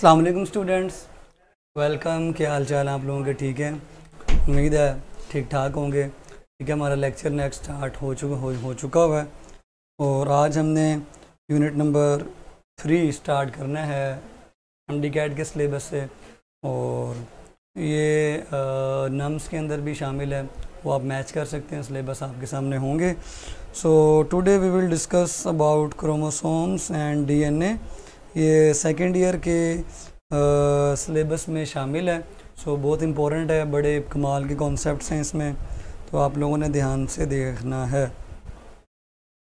अस्सलाम वालेकुम students welcome क्या हाल चाल आप लोगों के ठीक है उम्मीद है ठीक ठाक होंगे ठीक है हमारा लेक्चर नेक्स्ट स्टार्ट हो चुका हो, हो चुका हुआ है और आज हमने यूनिट नंबर थ्री स्टार्ट करना है एम डी कैट के सिलेबस से और ये आ, नम्स के अंदर भी शामिल है वो आप मैच कर सकते हैं सिलेबस आपके सामने होंगे so today we will discuss about chromosomes and a ये सेकेंड ईयर के सिलेबस में शामिल है सो बहुत इम्पोर्टेंट है बड़े कमाल के कॉन्सेप्ट हैं इसमें तो आप लोगों ने ध्यान से देखना है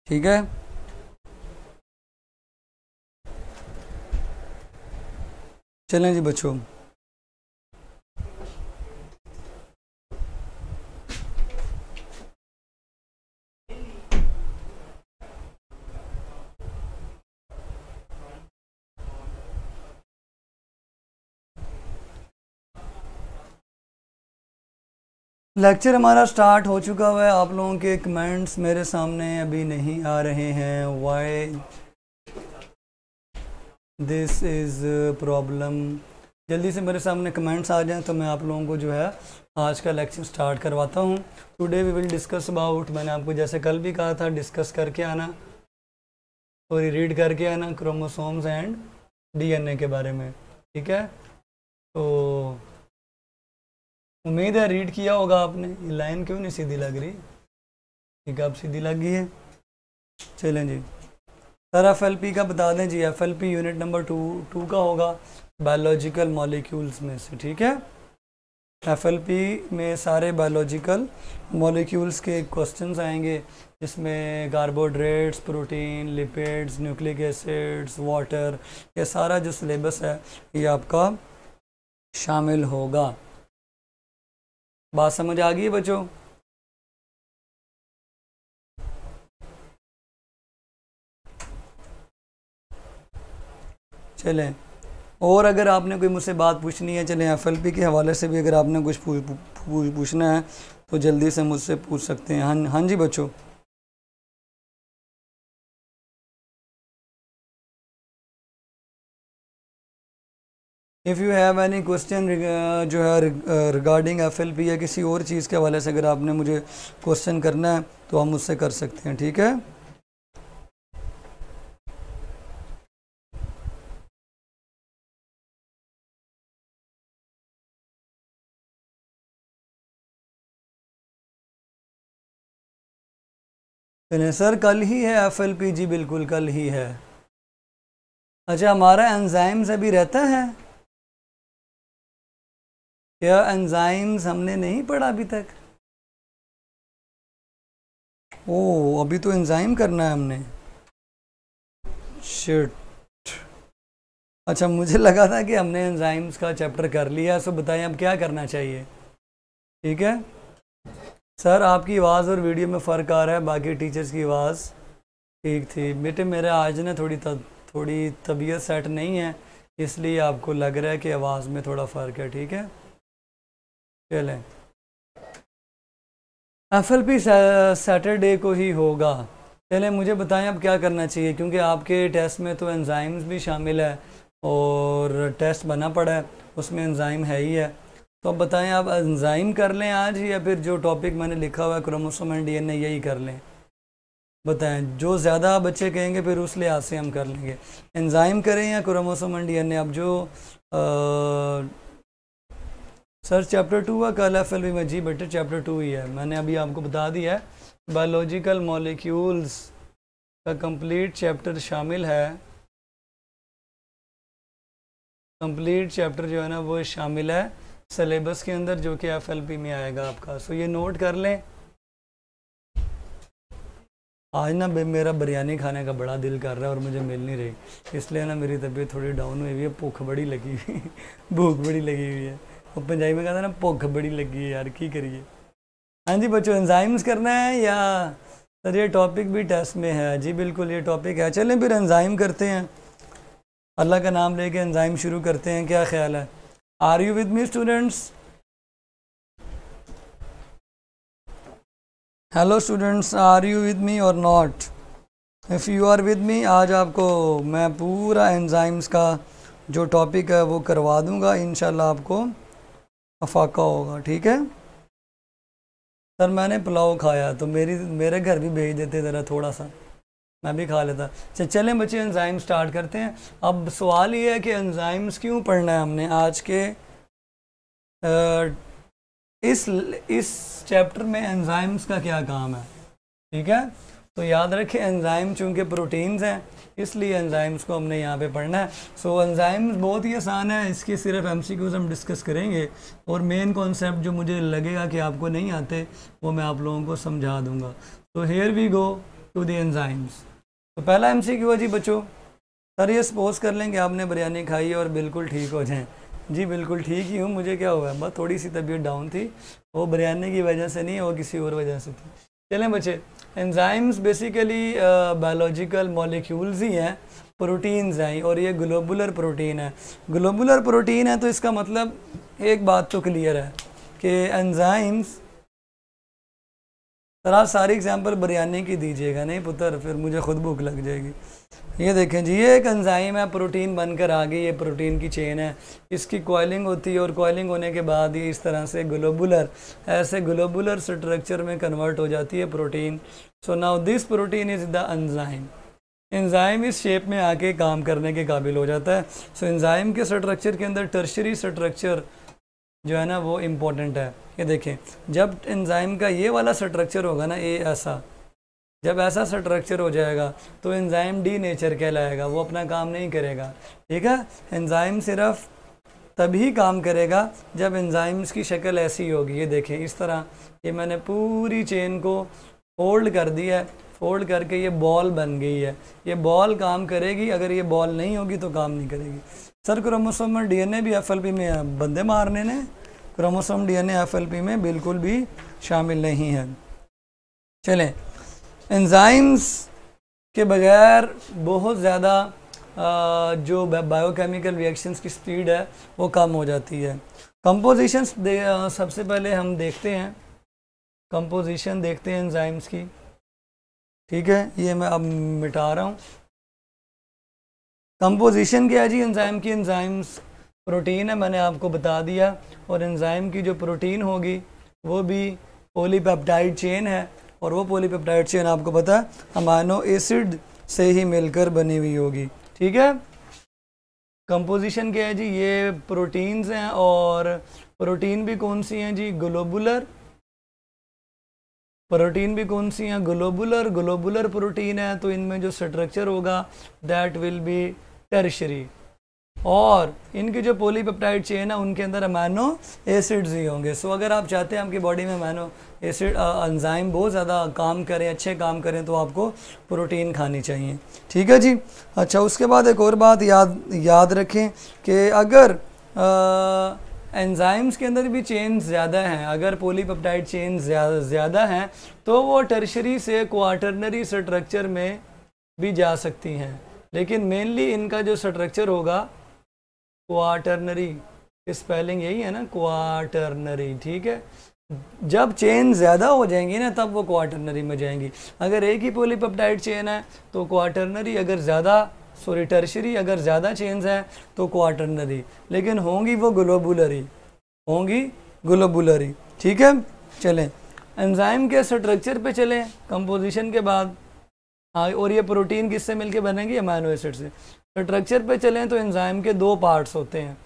ठीक है चलें जी बच्चों लेक्चर हमारा स्टार्ट हो चुका हुआ है आप लोगों के कमेंट्स मेरे सामने अभी नहीं आ रहे हैं वाई दिस इज़ प्रॉब्लम जल्दी से मेरे सामने कमेंट्स आ जाएं तो मैं आप लोगों को जो है आज का लेक्चर स्टार्ट करवाता हूँ today we will discuss about मैंने आपको जैसे कल भी कहा था डिस्कस करके आना और रीड करके आना क्रोमोसोम्स एंड डीएनए के बारे में ठीक है तो उम्मीद है रीड किया होगा आपने ये लाइन क्यों नहीं सीधी लग रही ठीक है अब सीधी लग गई है चलें जी सर एफ एल पी का बता दें जी F L P unit number two two का होगा बायोलॉजिकल मॉलिक्यूल्स में से ठीक है एफ एल पी में सारे बायोलॉजिकल मॉलिक्यूल्स के क्वेश्चंस आएंगे जिसमें carbohydrates protein lipids nucleic acids water ये सारा जो सिलेबस है ये आपका शामिल होगा बात समझ आ गई है बच्चों चले और अगर आपने कोई मुझसे बात पूछनी है चले एफ के हवाले से भी अगर आपने कुछ पूछना है तो जल्दी से मुझसे पूछ सकते हैं हाँ हाँ जी बच्चों if you have any question जो है रिगार्डिंग एफ एल पी या किसी और चीज़ के हवाले से अगर आपने मुझे क्वेश्चन करना है तो हम उससे कर सकते हैं ठीक है तो सर कल ही है एफ एल पी जी बिल्कुल कल ही है अच्छा हमारा एंजाइम से भी रहता है यह एंजाइम्स हमने नहीं पढ़ा अभी तक ओ अभी तो एंजाइम करना है हमने शिट अच्छा मुझे लगा था कि हमने एंजाइम्स का चैप्टर कर लिया सो बताएं अब क्या करना चाहिए ठीक है सर आपकी आवाज़ और वीडियो में फ़र्क आ रहा है बाकी टीचर्स की आवाज़ ठीक थी बेटे मेरे आज ना थोड़ी तब, थोड़ी तबीयत सेट नहीं है इसलिए आपको लग रहा है कि आवाज़ में थोड़ा फ़र्क है ठीक है चलें पी सैटरडे को ही होगा चलें मुझे बताएं अब क्या करना चाहिए क्योंकि आपके टेस्ट में तो एंजाइम्स भी शामिल है और टेस्ट बना पड़ा है उसमें एंजाइम है ही है तो अब बताएं आप एंजाइम कर लें आज या फिर जो टॉपिक मैंने लिखा हुआ है क्रोमोसोम एंड डीएनए यही कर लें बताएं जो ज़्यादा बच्चे कहेंगे फिर उस लिहाज से हम कर लेंगे एंजाइम करें या क्रोमोसोम एंड डीएनए अब जो आ, सर चैप्टर टू का कल एफ एल वी में जी बेटे चैप्टर टू ही है मैंने अभी आपको बता दिया है बायोलॉजिकल मॉलिक्यूल्स का कंप्लीट चैप्टर शामिल है कंप्लीट चैप्टर जो है ना वो शामिल है सिलेबस के अंदर जो कि एफ एल पी में आएगा आपका सो ये नोट कर लें आज ना मेरा बिरयानी खाने का बड़ा दिल कर रहा है और मुझे मिल नहीं रही इसलिए ना मेरी तबीयत थोड़ी डाउन हुई हुई है भूख बड़ी लगी हुई भूख बड़ी लगी हुई है वो पंजाबी में कहते ना भुख बड़ी लगी है यार की करिए हाँ जी बच्चों एंजाइम्स करना है या सर ये टॉपिक भी टेस्ट में है जी बिल्कुल ये टॉपिक है चलें फिर एंजाइम करते हैं अल्लाह का नाम लेके एंजाइम शुरू करते हैं क्या ख्याल है are you with me students hello students are you with me और not if you are with me आज आपको मैं पूरा एंजाइम्स का जो टॉपिक है वो करवा दूंगा इन आपको अफाका होगा ठीक है सर मैंने पुलाव खाया तो मेरी मेरे घर भी भेज देते ज़रा थोड़ा सा मैं भी खा लेता अच्छा चलें बच्चे एंजाइम स्टार्ट करते हैं अब सवाल ये है कि एंजाइम्स क्यों पढ़ना है हमने आज के आ, इस इस चैप्टर में एंजाइम्स का क्या काम है ठीक है तो याद रखें एंजाइम चूँकि प्रोटीन्स हैं इसलिए एंजाइम्स को हमने यहाँ पे पढ़ना है सो so, एंजाइम्स बहुत ही आसान है इसके सिर्फ एम हम डिस्कस करेंगे और मेन कॉन्सेप्ट जो मुझे लगेगा कि आपको नहीं आते वो मैं आप लोगों को समझा दूँगा तो here we go to the enzymes तो पहला एम सी है जी बच्चों सर ये सपोज कर लें कि आपने बिरयानी खाई और बिल्कुल ठीक हो जाएँ जी बिल्कुल ठीक ही हूँ मुझे क्या हुआ बस थोड़ी सी तबीयत डाउन थी वो बिरयानी की वजह से नहीं वो किसी और वजह से थी चलें बच्चे एंजाइम्स बेसिकली बायोलॉजिकल मॉलिक्यूल्स ही हैं प्रोटीन्स हैं और ये ग्लोबुलर प्रोटीन है ग्लोबुलर प्रोटीन है तो इसका मतलब एक बात तो क्लियर है कि एंजाइम्स सर आप सारी एग्जाम्पल बिरयानी की दीजिएगा नहीं पुत्र फिर मुझे खुद भूख लग जाएगी ये देखें जी ये एक एंजाइम है प्रोटीन बनकर आ गई ये प्रोटीन की चेन है इसकी कॉयलिंग होती है और कॉयलिंग होने के बाद ये इस तरह से ग्लोबुलर ऐसे ग्लोबुलर स्ट्रक्चर में कन्वर्ट हो जाती है protein so now this protein is the enzyme enzyme इस शेप में आके काम करने के काबिल हो जाता है सो so, एंजाइम के स्ट्रक्चर के अंदर टर्शरी स्ट्रक्चर जो है ना वो इम्पोर्टेंट है ये देखें जब एंजाइम का ये वाला स्ट्रक्चर होगा ना ये ऐसा जब ऐसा स्ट्रक्चर हो जाएगा तो एंजाइम डी नेचर कहलाएगा वो अपना काम नहीं करेगा ठीक है एंजाइम सिर्फ तभी काम करेगा जब एंजाइम्स की शक्ल ऐसी होगी ये देखें इस तरह ये मैंने पूरी चेन को फोल्ड कर दिया है फोल्ड करके ये बॉल बन गई है ये बॉल काम करेगी अगर ये बॉल नहीं होगी तो काम नहीं करेगी सर क्रोमोसोम डीएनए भी एफएलपी में बंदे मारने ने क्रोमोसोम डीएनए एफएलपी में बिल्कुल भी शामिल नहीं है चलें एंजाइम्स के बगैर बहुत ज़्यादा जो बायोकेमिकल रिएक्शंस की स्पीड है वो कम हो जाती है कंपोजिशंस सबसे पहले हम देखते हैं कंपोजिशन देखते हैं एंजाइम्स की ठीक है ये मैं अब मिटा रहा हूँ कंपोजिशन क्या है जी एंजाइम की एंजाइम्स प्रोटीन है मैंने आपको बता दिया और एंजाइम की जो प्रोटीन होगी वो भी पोलीपेप्टाइड चेन है और वो पोलीपेप्टाइड चेन आपको पता है अमाइनो एसिड से ही मिलकर बनी हुई होगी ठीक है कंपोजिशन क्या है जी ये प्रोटीन्स हैं और प्रोटीन भी कौन सी हैं जी ग्लोबुलर प्रोटीन भी कौन सी हैं ग्लोबुलर ग्लोबुलर प्रोटीन है तो इनमें जो स्ट्रक्चर होगा दैट विल बी टर्शरी और इनकी जो पोलीपेप्टाइड चेन है उनके अंदर अमानो एसिड्स ही होंगे सो अगर आप चाहते हैं आपकी बॉडी में अमानो एसिड एंजाइम बहुत ज़्यादा काम करें अच्छे काम करें तो आपको प्रोटीन खानी चाहिए ठीक है जी अच्छा उसके बाद एक और बात याद याद रखें कि अगर आ, एंजाइम्स के अंदर भी चेन ज़्यादा हैं अगर पोलीपेप्टाइड चेन ज़्यादा हैं तो वो टर्शरी से क्वार्टरनरी स्ट्रक्चर में भी जा सकती हैं लेकिन मेनली इनका जो स्ट्रक्चर होगा क्वार्टरनरी स्पेलिंग यही है ना क्वार्टरनरी ठीक है जब चेन ज़्यादा हो जाएंगी ना तब वो क्वार्टरनरी में जाएंगी अगर एक ही पोलीपेप्टाइड चेन है तो क्वार्टरनरी अगर ज़्यादा सॉरी टर्शरी अगर ज़्यादा चेंज है तो क्वाटरनरी लेकिन होंगी वो ग्लोबुलरी होंगी ग्लोबुलरी ठीक है चलें एंजाइम के स्ट्रक्चर पे चलें कंपोजिशन के बाद हाँ, और ये प्रोटीन किससे मिलके बनेगी अमाइनो एसिड से स्ट्रक्चर पे चलें तो एंजाइम के दो पार्ट्स होते हैं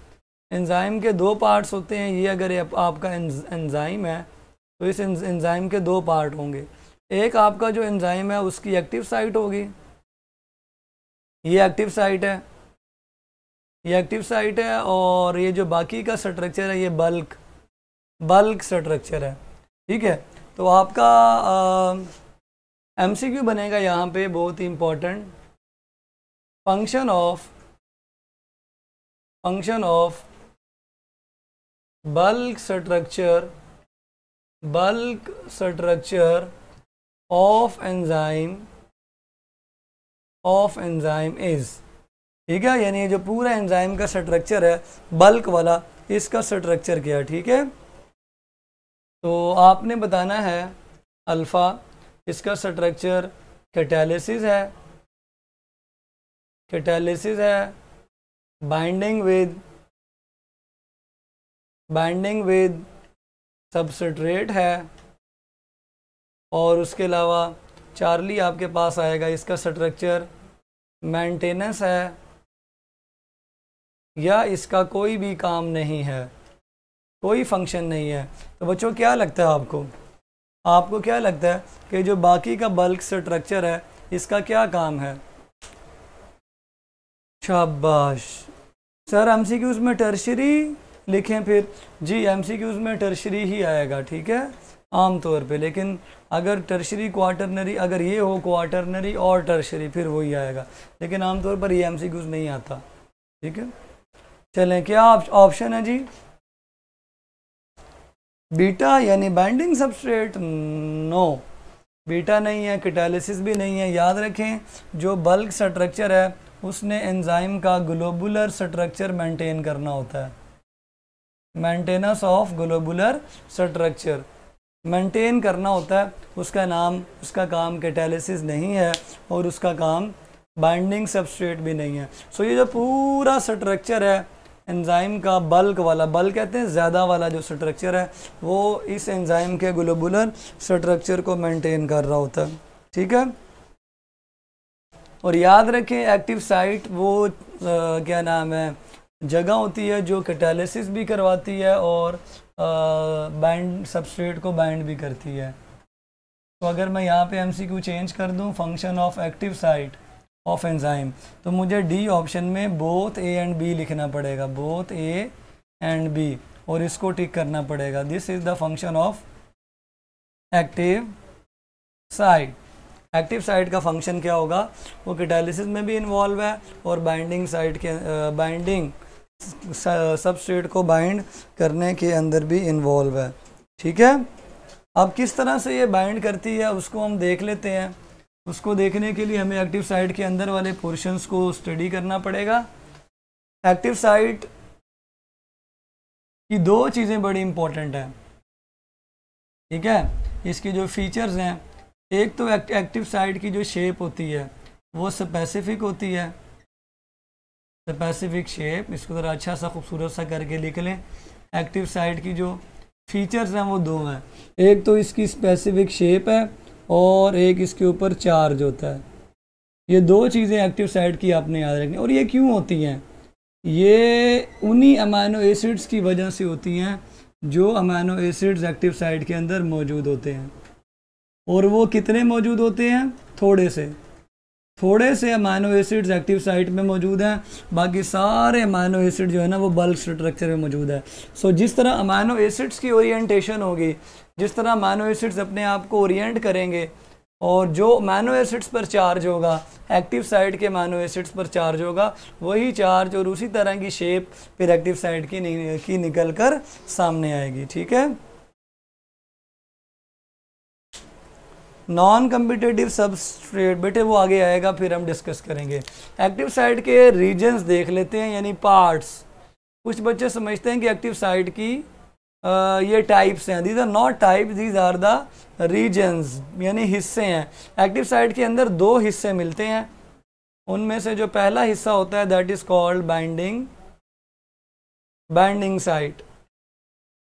एंजाइम के दो पार्ट्स होते हैं ये अगर आप, आपका एंजाइम है तो इस एंजाइम के दो पार्ट होंगे एक आपका जो एंजाइम है उसकी एक्टिव साइट होगी ये एक्टिव साइट है ये एक्टिव साइट है और ये जो बाकी का स्ट्रक्चर है ये बल्क बल्क स्ट्रक्चर है ठीक है तो आपका एम सी क्यू बनेगा यहाँ पे बहुत ही important function of function of bulk structure bulk structure of enzyme of enzyme is ठीक है यानी जो पूरा एंजाइम का स्ट्रक्चर है बल्क वाला इसका स्ट्रक्चर क्या है ठीक है तो आपने बताना है अल्फ़ा इसका स्ट्रक्चर कैटालिसिस है कैटालिसिस है binding with binding with substrate है और उसके अलावा चार्ली आपके पास आएगा इसका स्ट्रक्चर मेंटेनेंस है या इसका कोई भी काम नहीं है कोई फंक्शन नहीं है तो बच्चों क्या लगता है आपको आपको क्या लगता है कि जो बाकी का बल्क स्ट्रक्चर है इसका क्या काम है शाबाश सर एम सी क्यूज़ में टर्शरी लिखें फिर जी एम सी क्यूज़ में टर्शरी ही आएगा ठीक है आम तौर पे लेकिन अगर टर्शरी क्वार्टरनरी अगर ये हो क्वार्टरनरी और टर्शरी फिर वही आएगा लेकिन आमतौर पर ये एम नहीं आता ठीक है चलें क्या ऑप्शन है जी बीटा यानी बाइंडिंग सबस्ट्रेट नो बीटा नहीं है कैटालिसिस भी नहीं है याद रखें जो बल्क स्ट्रक्चर है उसने एंजाइम का ग्लोबुलर स्ट्रक्चर मेंटेन करना होता है maintenance of globular structure maintain करना होता है उसका नाम उसका काम कैटालिसिस नहीं है और उसका काम बाइंडिंग सबस्ट्रेट भी नहीं है सो ये जो पूरा स्ट्रक्चर है एंजाइम का बल्क वाला बल कहते हैं ज़्यादा वाला जो स्ट्रक्चर है वो इस एंजाइम के ग्लोबुलर स्ट्रक्चर को मेंटेन कर रहा होता है ठीक है और याद रखें एक्टिव साइट वो आ, क्या नाम है जगह होती है जो कैटालिसिस भी करवाती है और बैंड सबस्ट्रेट को बैंड भी करती है तो अगर मैं यहाँ पे एमसीक्यू चेंज कर दूँ function of active site of enzyme तो मुझे डी ऑप्शन में बोथ ए एंड बी लिखना पड़ेगा बोथ ए एंड बी और इसको टिक करना पड़ेगा this is the function of active site active site का फंक्शन क्या होगा वो कैटालिसिस में भी इन्वॉल्व है और बाइंडिंग साइट के बाइंडिंग uh, सब स्टेट को बाइंड करने के अंदर भी इन्वॉल्व है ठीक है अब किस तरह से ये बाइंड करती है उसको हम देख लेते हैं उसको देखने के लिए हमें एक्टिव साइट के अंदर वाले पोर्शंस को स्टडी करना पड़ेगा एक्टिव साइट की दो चीज़ें बड़ी इम्पोर्टेंट हैं ठीक है इसकी जो फीचर्स हैं एक तो एक्टिव साइट की जो शेप होती है वो स्पेसिफिक होती है स्पेसिफिक शेप इसको ज़रा अच्छा सा खूबसूरत सा करके लिख लें एक्टिव साइड की जो फीचर्स हैं वो दो हैं एक तो इसकी स्पेसिफिक शेप है और एक इसके ऊपर चार्ज होता है ये दो चीज़ें एक्टिव साइड की आपने याद रखनी और ये क्यों होती हैं ये उन्हीं अमाइनो एसिड्स की वजह से होती हैं जो अमाइनो एसिड्स एक्टिव साइड के अंदर मौजूद होते हैं और वो कितने मौजूद होते हैं थोड़े से थोड़े से अमाइनो एसिड्स एक्टिव साइट में मौजूद हैं बाकी सारे अमाइनो एसिड जो है ना वो बल्क स्ट्रक्चर में मौजूद है सो so, जिस तरह अमाइनो एसिड्स की ओरिएंटेशन होगी जिस तरह अमाइनो एसिड्स अपने आप को ओरिएंट करेंगे और जो अमाइनो एसिड्स पर चार्ज होगा एक्टिव साइड के अमाइनो एसिड्स पर चार्ज होगा वही चार्ज और उसी तरह की शेप फिर एक्टिव साइड की, की निकल कर सामने आएगी ठीक है नॉन कम्पिटेटिव सबस्ट्रेट बेटे वो आगे आएगा फिर हम डिस्कस करेंगे एक्टिव साइट के रीजन्स देख लेते हैं यानी पार्ट्स कुछ बच्चे समझते हैं कि एक्टिव साइट की आ, ये टाइप्स हैं these are not type these are the regions यानी हिस्से हैं एक्टिव साइट के अंदर दो हिस्से मिलते हैं उनमें से जो पहला हिस्सा होता है that is called binding binding site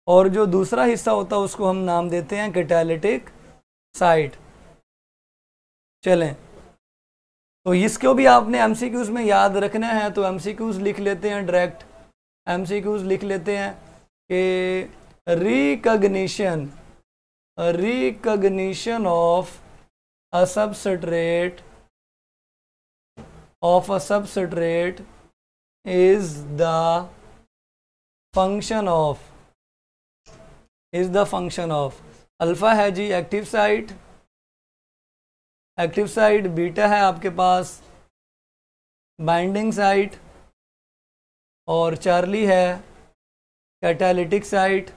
और जो दूसरा हिस्सा होता है उसको हम नाम देते हैं कैटेलिटिक साइड चलें तो इसको भी आपने एम में याद रखना है तो एम लिख लेते हैं डायरेक्ट एम लिख लेते हैं कि recognition recognition of a substrate of a substrate is the function of is the function of alpha है जी active site active site beta है आपके पास बाइंडिंग साइट और चार्ली है कैटालिटिक साइट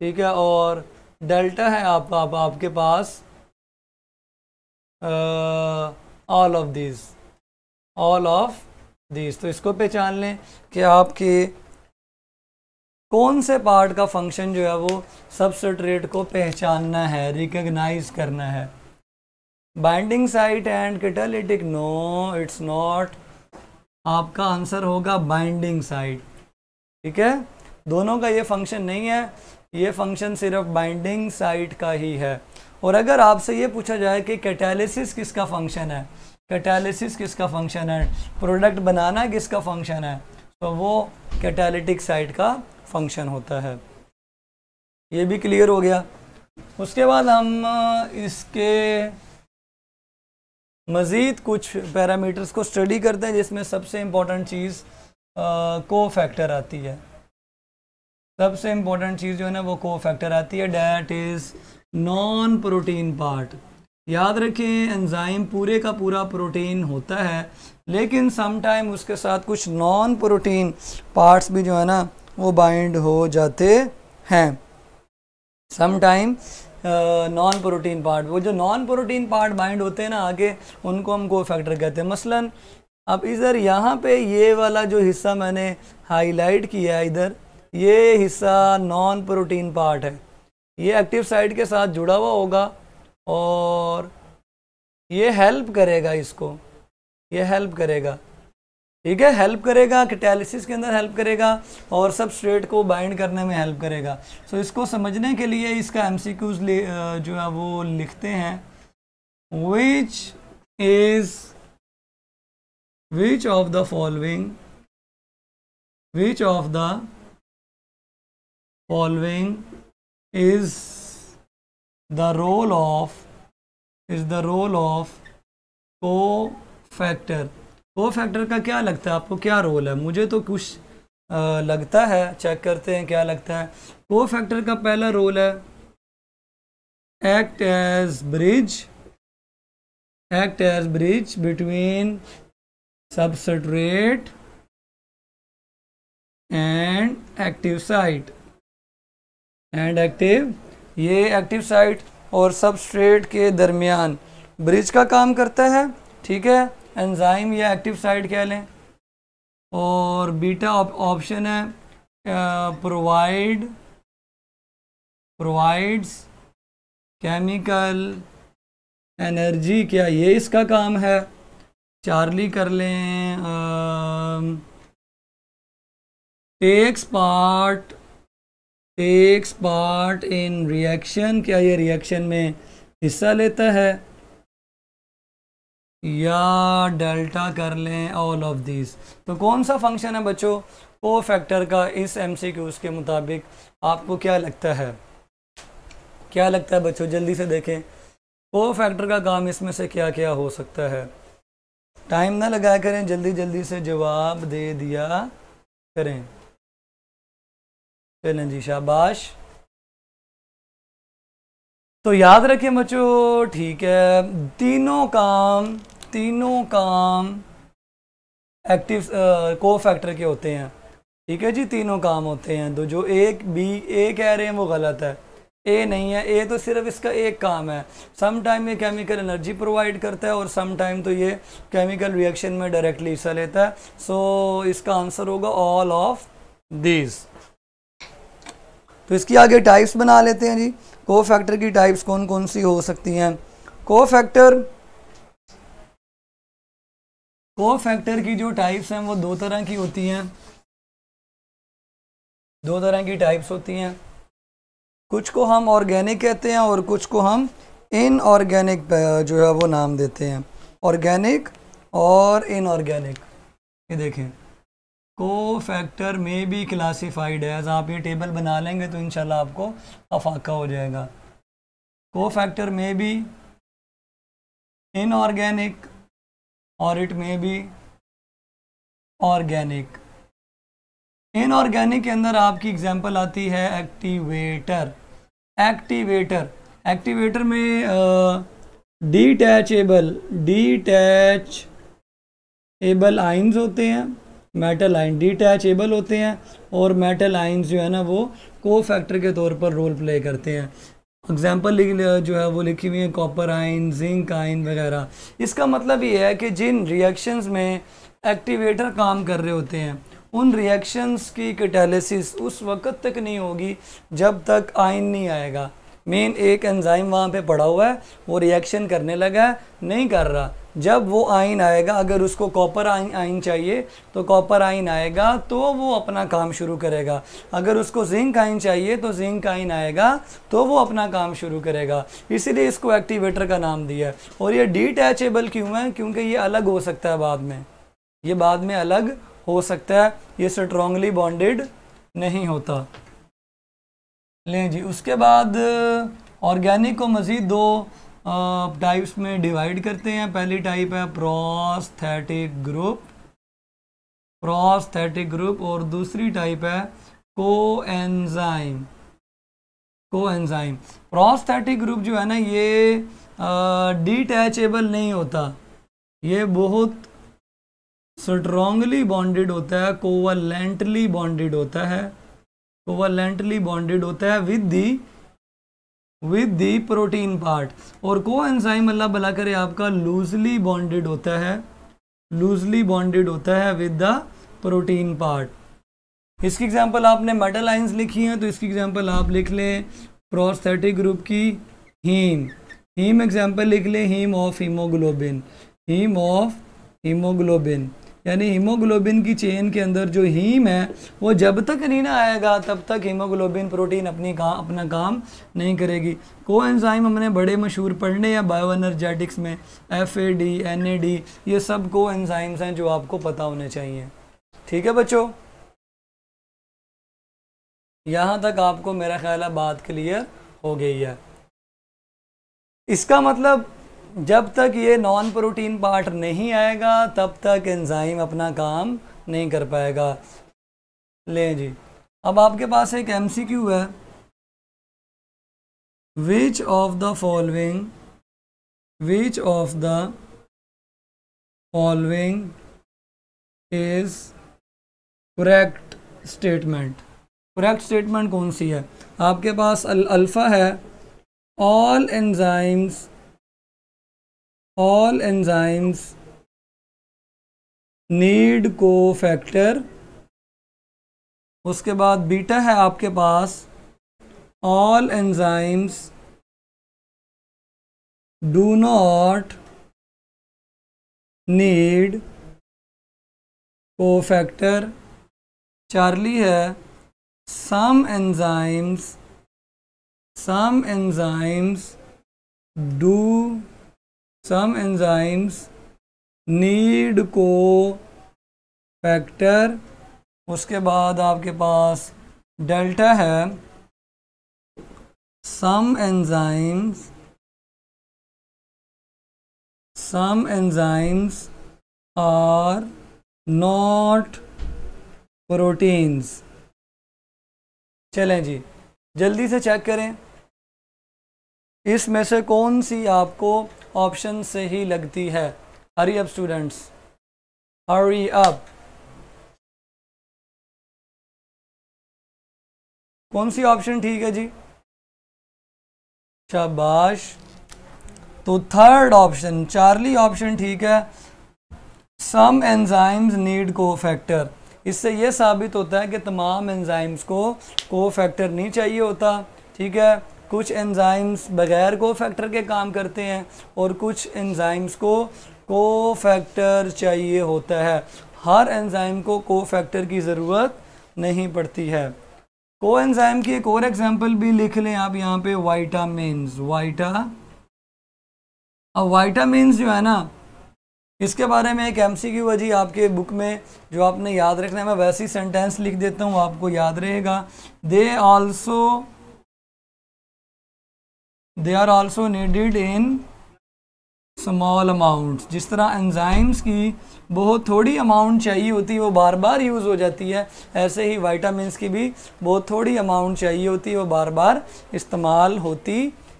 ठीक है और डेल्टा है आप, आप आपके पास all of this all of this तो इसको पहचान लें कि आपके कौन से पार्ट का फंक्शन जो है वो सबस्ट्रेट को पहचानना है रिकग्नाइज करना है binding site and catalytic no it's not आपका आंसर होगा बाइंडिंग साइट ठीक है दोनों का ये फंक्शन नहीं है ये फंक्शन सिर्फ बाइंडिंग साइट का ही है और अगर आपसे ये पूछा जाए कि कैटालिसिस किसका फंक्शन है कैटालिसिस किसका फंक्शन है प्रोडक्ट बनाना किसका फंक्शन है तो वो कैटालिटिक साइट का फंक्शन होता है ये भी क्लियर हो गया उसके बाद हम इसके मज़ीद कुछ पैरामीटर्स को स्टडी करते हैं जिसमें सबसे इम्पोर्टेंट चीज़ को फैक्टर आती है सबसे इम्पोर्टेंट चीज़ जो है ना वो को फैक्टर आती है that is non protein part याद रखें एंजाइम पूरे का पूरा प्रोटीन होता है लेकिन समटाइम उसके साथ कुछ नॉन प्रोटीन पार्ट्स भी जो है ना वो बाइंड हो जाते हैं समटाइम नॉन प्रोटीन पार्ट वो जो नॉन प्रोटीन पार्ट बाइंड होते हैं ना आगे उनको हम को फैक्टर कहते हैं मसलन अब इधर यहाँ पे ये वाला जो हिस्सा मैंने हाईलाइट किया है इधर ये हिस्सा नॉन प्रोटीन पार्ट है ये एक्टिव साइड के साथ जुड़ा हुआ होगा और ये हेल्प करेगा इसको ये हेल्प करेगा ठीक है हेल्प करेगा कैटेलिसिस के अंदर हेल्प करेगा और सब स्ट्रेट को बाइंड करने में हेल्प करेगा सो so, इसको समझने के लिए इसका एम जो है वो लिखते हैं which is which of the following which of the following is the role of is the role of cofactor cofactor का क्या लगता है आपको क्या रोल है मुझे तो कुछ आ, लगता है चेक करते हैं क्या लगता है को फैक्टर का पहला रोल है act as bridge act as bridge between substrate and active site and active ये एक्टिव साइट और सबस्ट्रेट के दरमियान ब्रिज का काम करता है ठीक है एंजाइम या एक्टिव साइड कह लें और बीटा ऑप्शन है प्रोवाइड प्रोवाइड्स केमिकल एनर्जी क्या ये इसका काम है चार्ली कर लें takes part takes part in reaction क्या ये रिएक्शन में हिस्सा लेता है या डेल्टा कर लें ऑल ऑफ दिस तो कौन सा फंक्शन है बच्चों ओ फैक्टर का इस एम सी क्यूज़ के मुताबिक आपको क्या लगता है क्या लगता है बच्चों जल्दी से देखें ओ फैक्टर का काम इसमें से क्या क्या हो सकता है टाइम ना लगाया करें जल्दी जल्दी से जवाब दे दिया करें चलें जी शाबाश तो याद रखिए बच्चों ठीक है तीनों काम तीनों काम एक्टिव को फैक्टर के होते हैं ठीक है जी तीनों काम होते हैं तो जो एक बी ए कह रहे हैं वो गलत है ए नहीं है ए तो सिर्फ इसका एक काम है सम टाइम ये केमिकल एनर्जी प्रोवाइड करता है और सम टाइम तो ये केमिकल रिएक्शन में डायरेक्टली हिस्सा लेता है सो so, इसका आंसर होगा ऑल ऑफ दीज तो इसकी आगे टाइप्स बना लेते हैं जी को फैक्टर की टाइप्स कौन कौन सी हो सकती हैं को फैक्टर को फैक्टर की जो टाइप्स हैं वो दो तरह की होती हैं दो तरह की टाइप्स होती हैं कुछ को हम ऑर्गेनिक कहते हैं और कुछ को हम इनऑर्गेनिक जो है वो नाम देते हैं ऑर्गेनिक और इनऑर्गेनिक ये देखें को फैक्टर में भी क्लासीफाइड है आप ये टेबल बना लेंगे तो इनशाला आपको अफाका हो जाएगा को फैक्टर में भी इनऑर्गेनिक और इट में भी ऑर्गेनिक इनऑर्गेनिक के अंदर आपकी एग्जांपल आती है एक्टिवेटर एक्टिवेटर एक्टिवेटर में डिटैचेबल एबल आइंस होते हैं मेटल आइन डिटैचेबल होते हैं और मेटल आइन्स जो है ना वो को फैक्टर के तौर पर रोल प्ले करते हैं एग्जाम्पल जो है वो लिखी हुई है कॉपर आइन जिंक आइन वगैरह इसका मतलब ये है कि जिन रिएक्शंस में एक्टिवेटर काम कर रहे होते हैं उन रिएक्शंस की कैटालिसिस उस वक्त तक नहीं होगी जब तक आइन नहीं आएगा मेन एक एंजाइम वहाँ पे पड़ा हुआ है वो रिएक्शन करने लगा है नहीं कर रहा जब वो आइन आएगा अगर उसको कॉपर आइन आइन चाहिए तो कॉपर आइन आएगा तो वो अपना काम शुरू करेगा अगर उसको जिंक आइन चाहिए तो जिंक आइन आएगा तो वो अपना काम शुरू करेगा इसीलिए इसको एक्टिवेटर का नाम दिया है और ये डिटैचेबल क्यों है क्योंकि ये अलग हो सकता है बाद में ये बाद में अलग हो सकता है ये स्ट्रॉन्गली बॉन्डेड नहीं होता लें जी उसके बाद ऑर्गेनिक को मज़ीद दो टाइप्स में डिवाइड करते हैं पहली टाइप है प्रोस्थेटिक ग्रुप प्रोस्थेटिक ग्रुप और दूसरी टाइप है को एनजाइम को एनजाइम प्रोस्थेटिक ग्रुप जो है ना ये डिटैचेबल नहीं होता ये बहुत स्ट्रॉन्गली बॉन्डेड होता है कोवलेंटली बॉन्डेड होता है कोवलेंटली तो बॉन्डेड होता है with the with the protein part और को एंजाइम अल्लाह भला करे आपका लूजली बॉन्डेड होता है लूजली बॉन्डेड होता है विद द प्रोटीन पार्ट इसकी एग्जांपल आपने मेटल आइंस लिखी हैं तो इसकी एग्जांपल आप लिख लें प्रोस्थेटिक ग्रुप की हीम हीम एग्जांपल लिख लें haem of haemoglobin haem of haemoglobin यानी हीमोग्लोबिन की चेन के अंदर जो हीम है वो जब तक नहीं ना आएगा तब तक हीमोग्लोबिन प्रोटीन अपनी का अपना काम नहीं करेगी को एंजाइम हमने बड़े मशहूर पढ़ने या बायो एनर्जेटिक्स में F A D N A D ये सब को एंजाइम्स हैं जो आपको पता होने चाहिए ठीक है बच्चों यहाँ तक आपको मेरा ख्याल है बात क्लियर हो गई है इसका मतलब जब तक ये नॉन प्रोटीन पार्ट नहीं आएगा तब तक एंजाइम अपना काम नहीं कर पाएगा लें जी अब आपके पास एक एम सी क्यू है which of the following which of the following is correct statement correct statement कौन सी है आपके पास अल्फ़ा है all enzymes all enzymes need cofactor उसके बाद बीटा है आपके पास all enzymes do not need cofactor Charlie है some enzymes some enzymes do some enzymes need cofactor उसके बाद आपके पास डेल्टा है some enzymes some enzymes are not proteins चलें जी जल्दी से चेक करें इसमें से कौन सी आपको ऑप्शन से ही लगती है hurry up students hurry up कौन सी ऑप्शन ठीक है जी शाबाश तो थर्ड ऑप्शन चार्ली ऑप्शन ठीक है some enzymes need cofactor इससे यह साबित होता है कि तमाम एंजाइम्स को को फैक्टर नहीं चाहिए होता ठीक है कुछ एंजाइम्स बग़ैर को फैक्टर के काम करते हैं और कुछ एंजाइम्स को को फैक्टर चाहिए होता है हर एंजाइम को को फैक्टर की ज़रूरत नहीं पड़ती है को एंजाइम की एक और एग्जांपल भी लिख लें आप यहाँ पे वाइटामस वाइटा अब वाइटामस जो है ना इसके बारे में एक एम सी की वजह आपके बुक में जो आपने याद रखना है मैं वैसी सेंटेंस लिख देता हूँ आपको याद रहेगा they also they are also needed in small amounts जिस तरह एंजाइम्स की बहुत थोड़ी अमाउंट चाहिए होती है वो बार बार यूज़ हो जाती है ऐसे ही वाइटामस की भी बहुत थोड़ी अमाउंट चाहिए होती है वो बार बार इस्तेमाल होती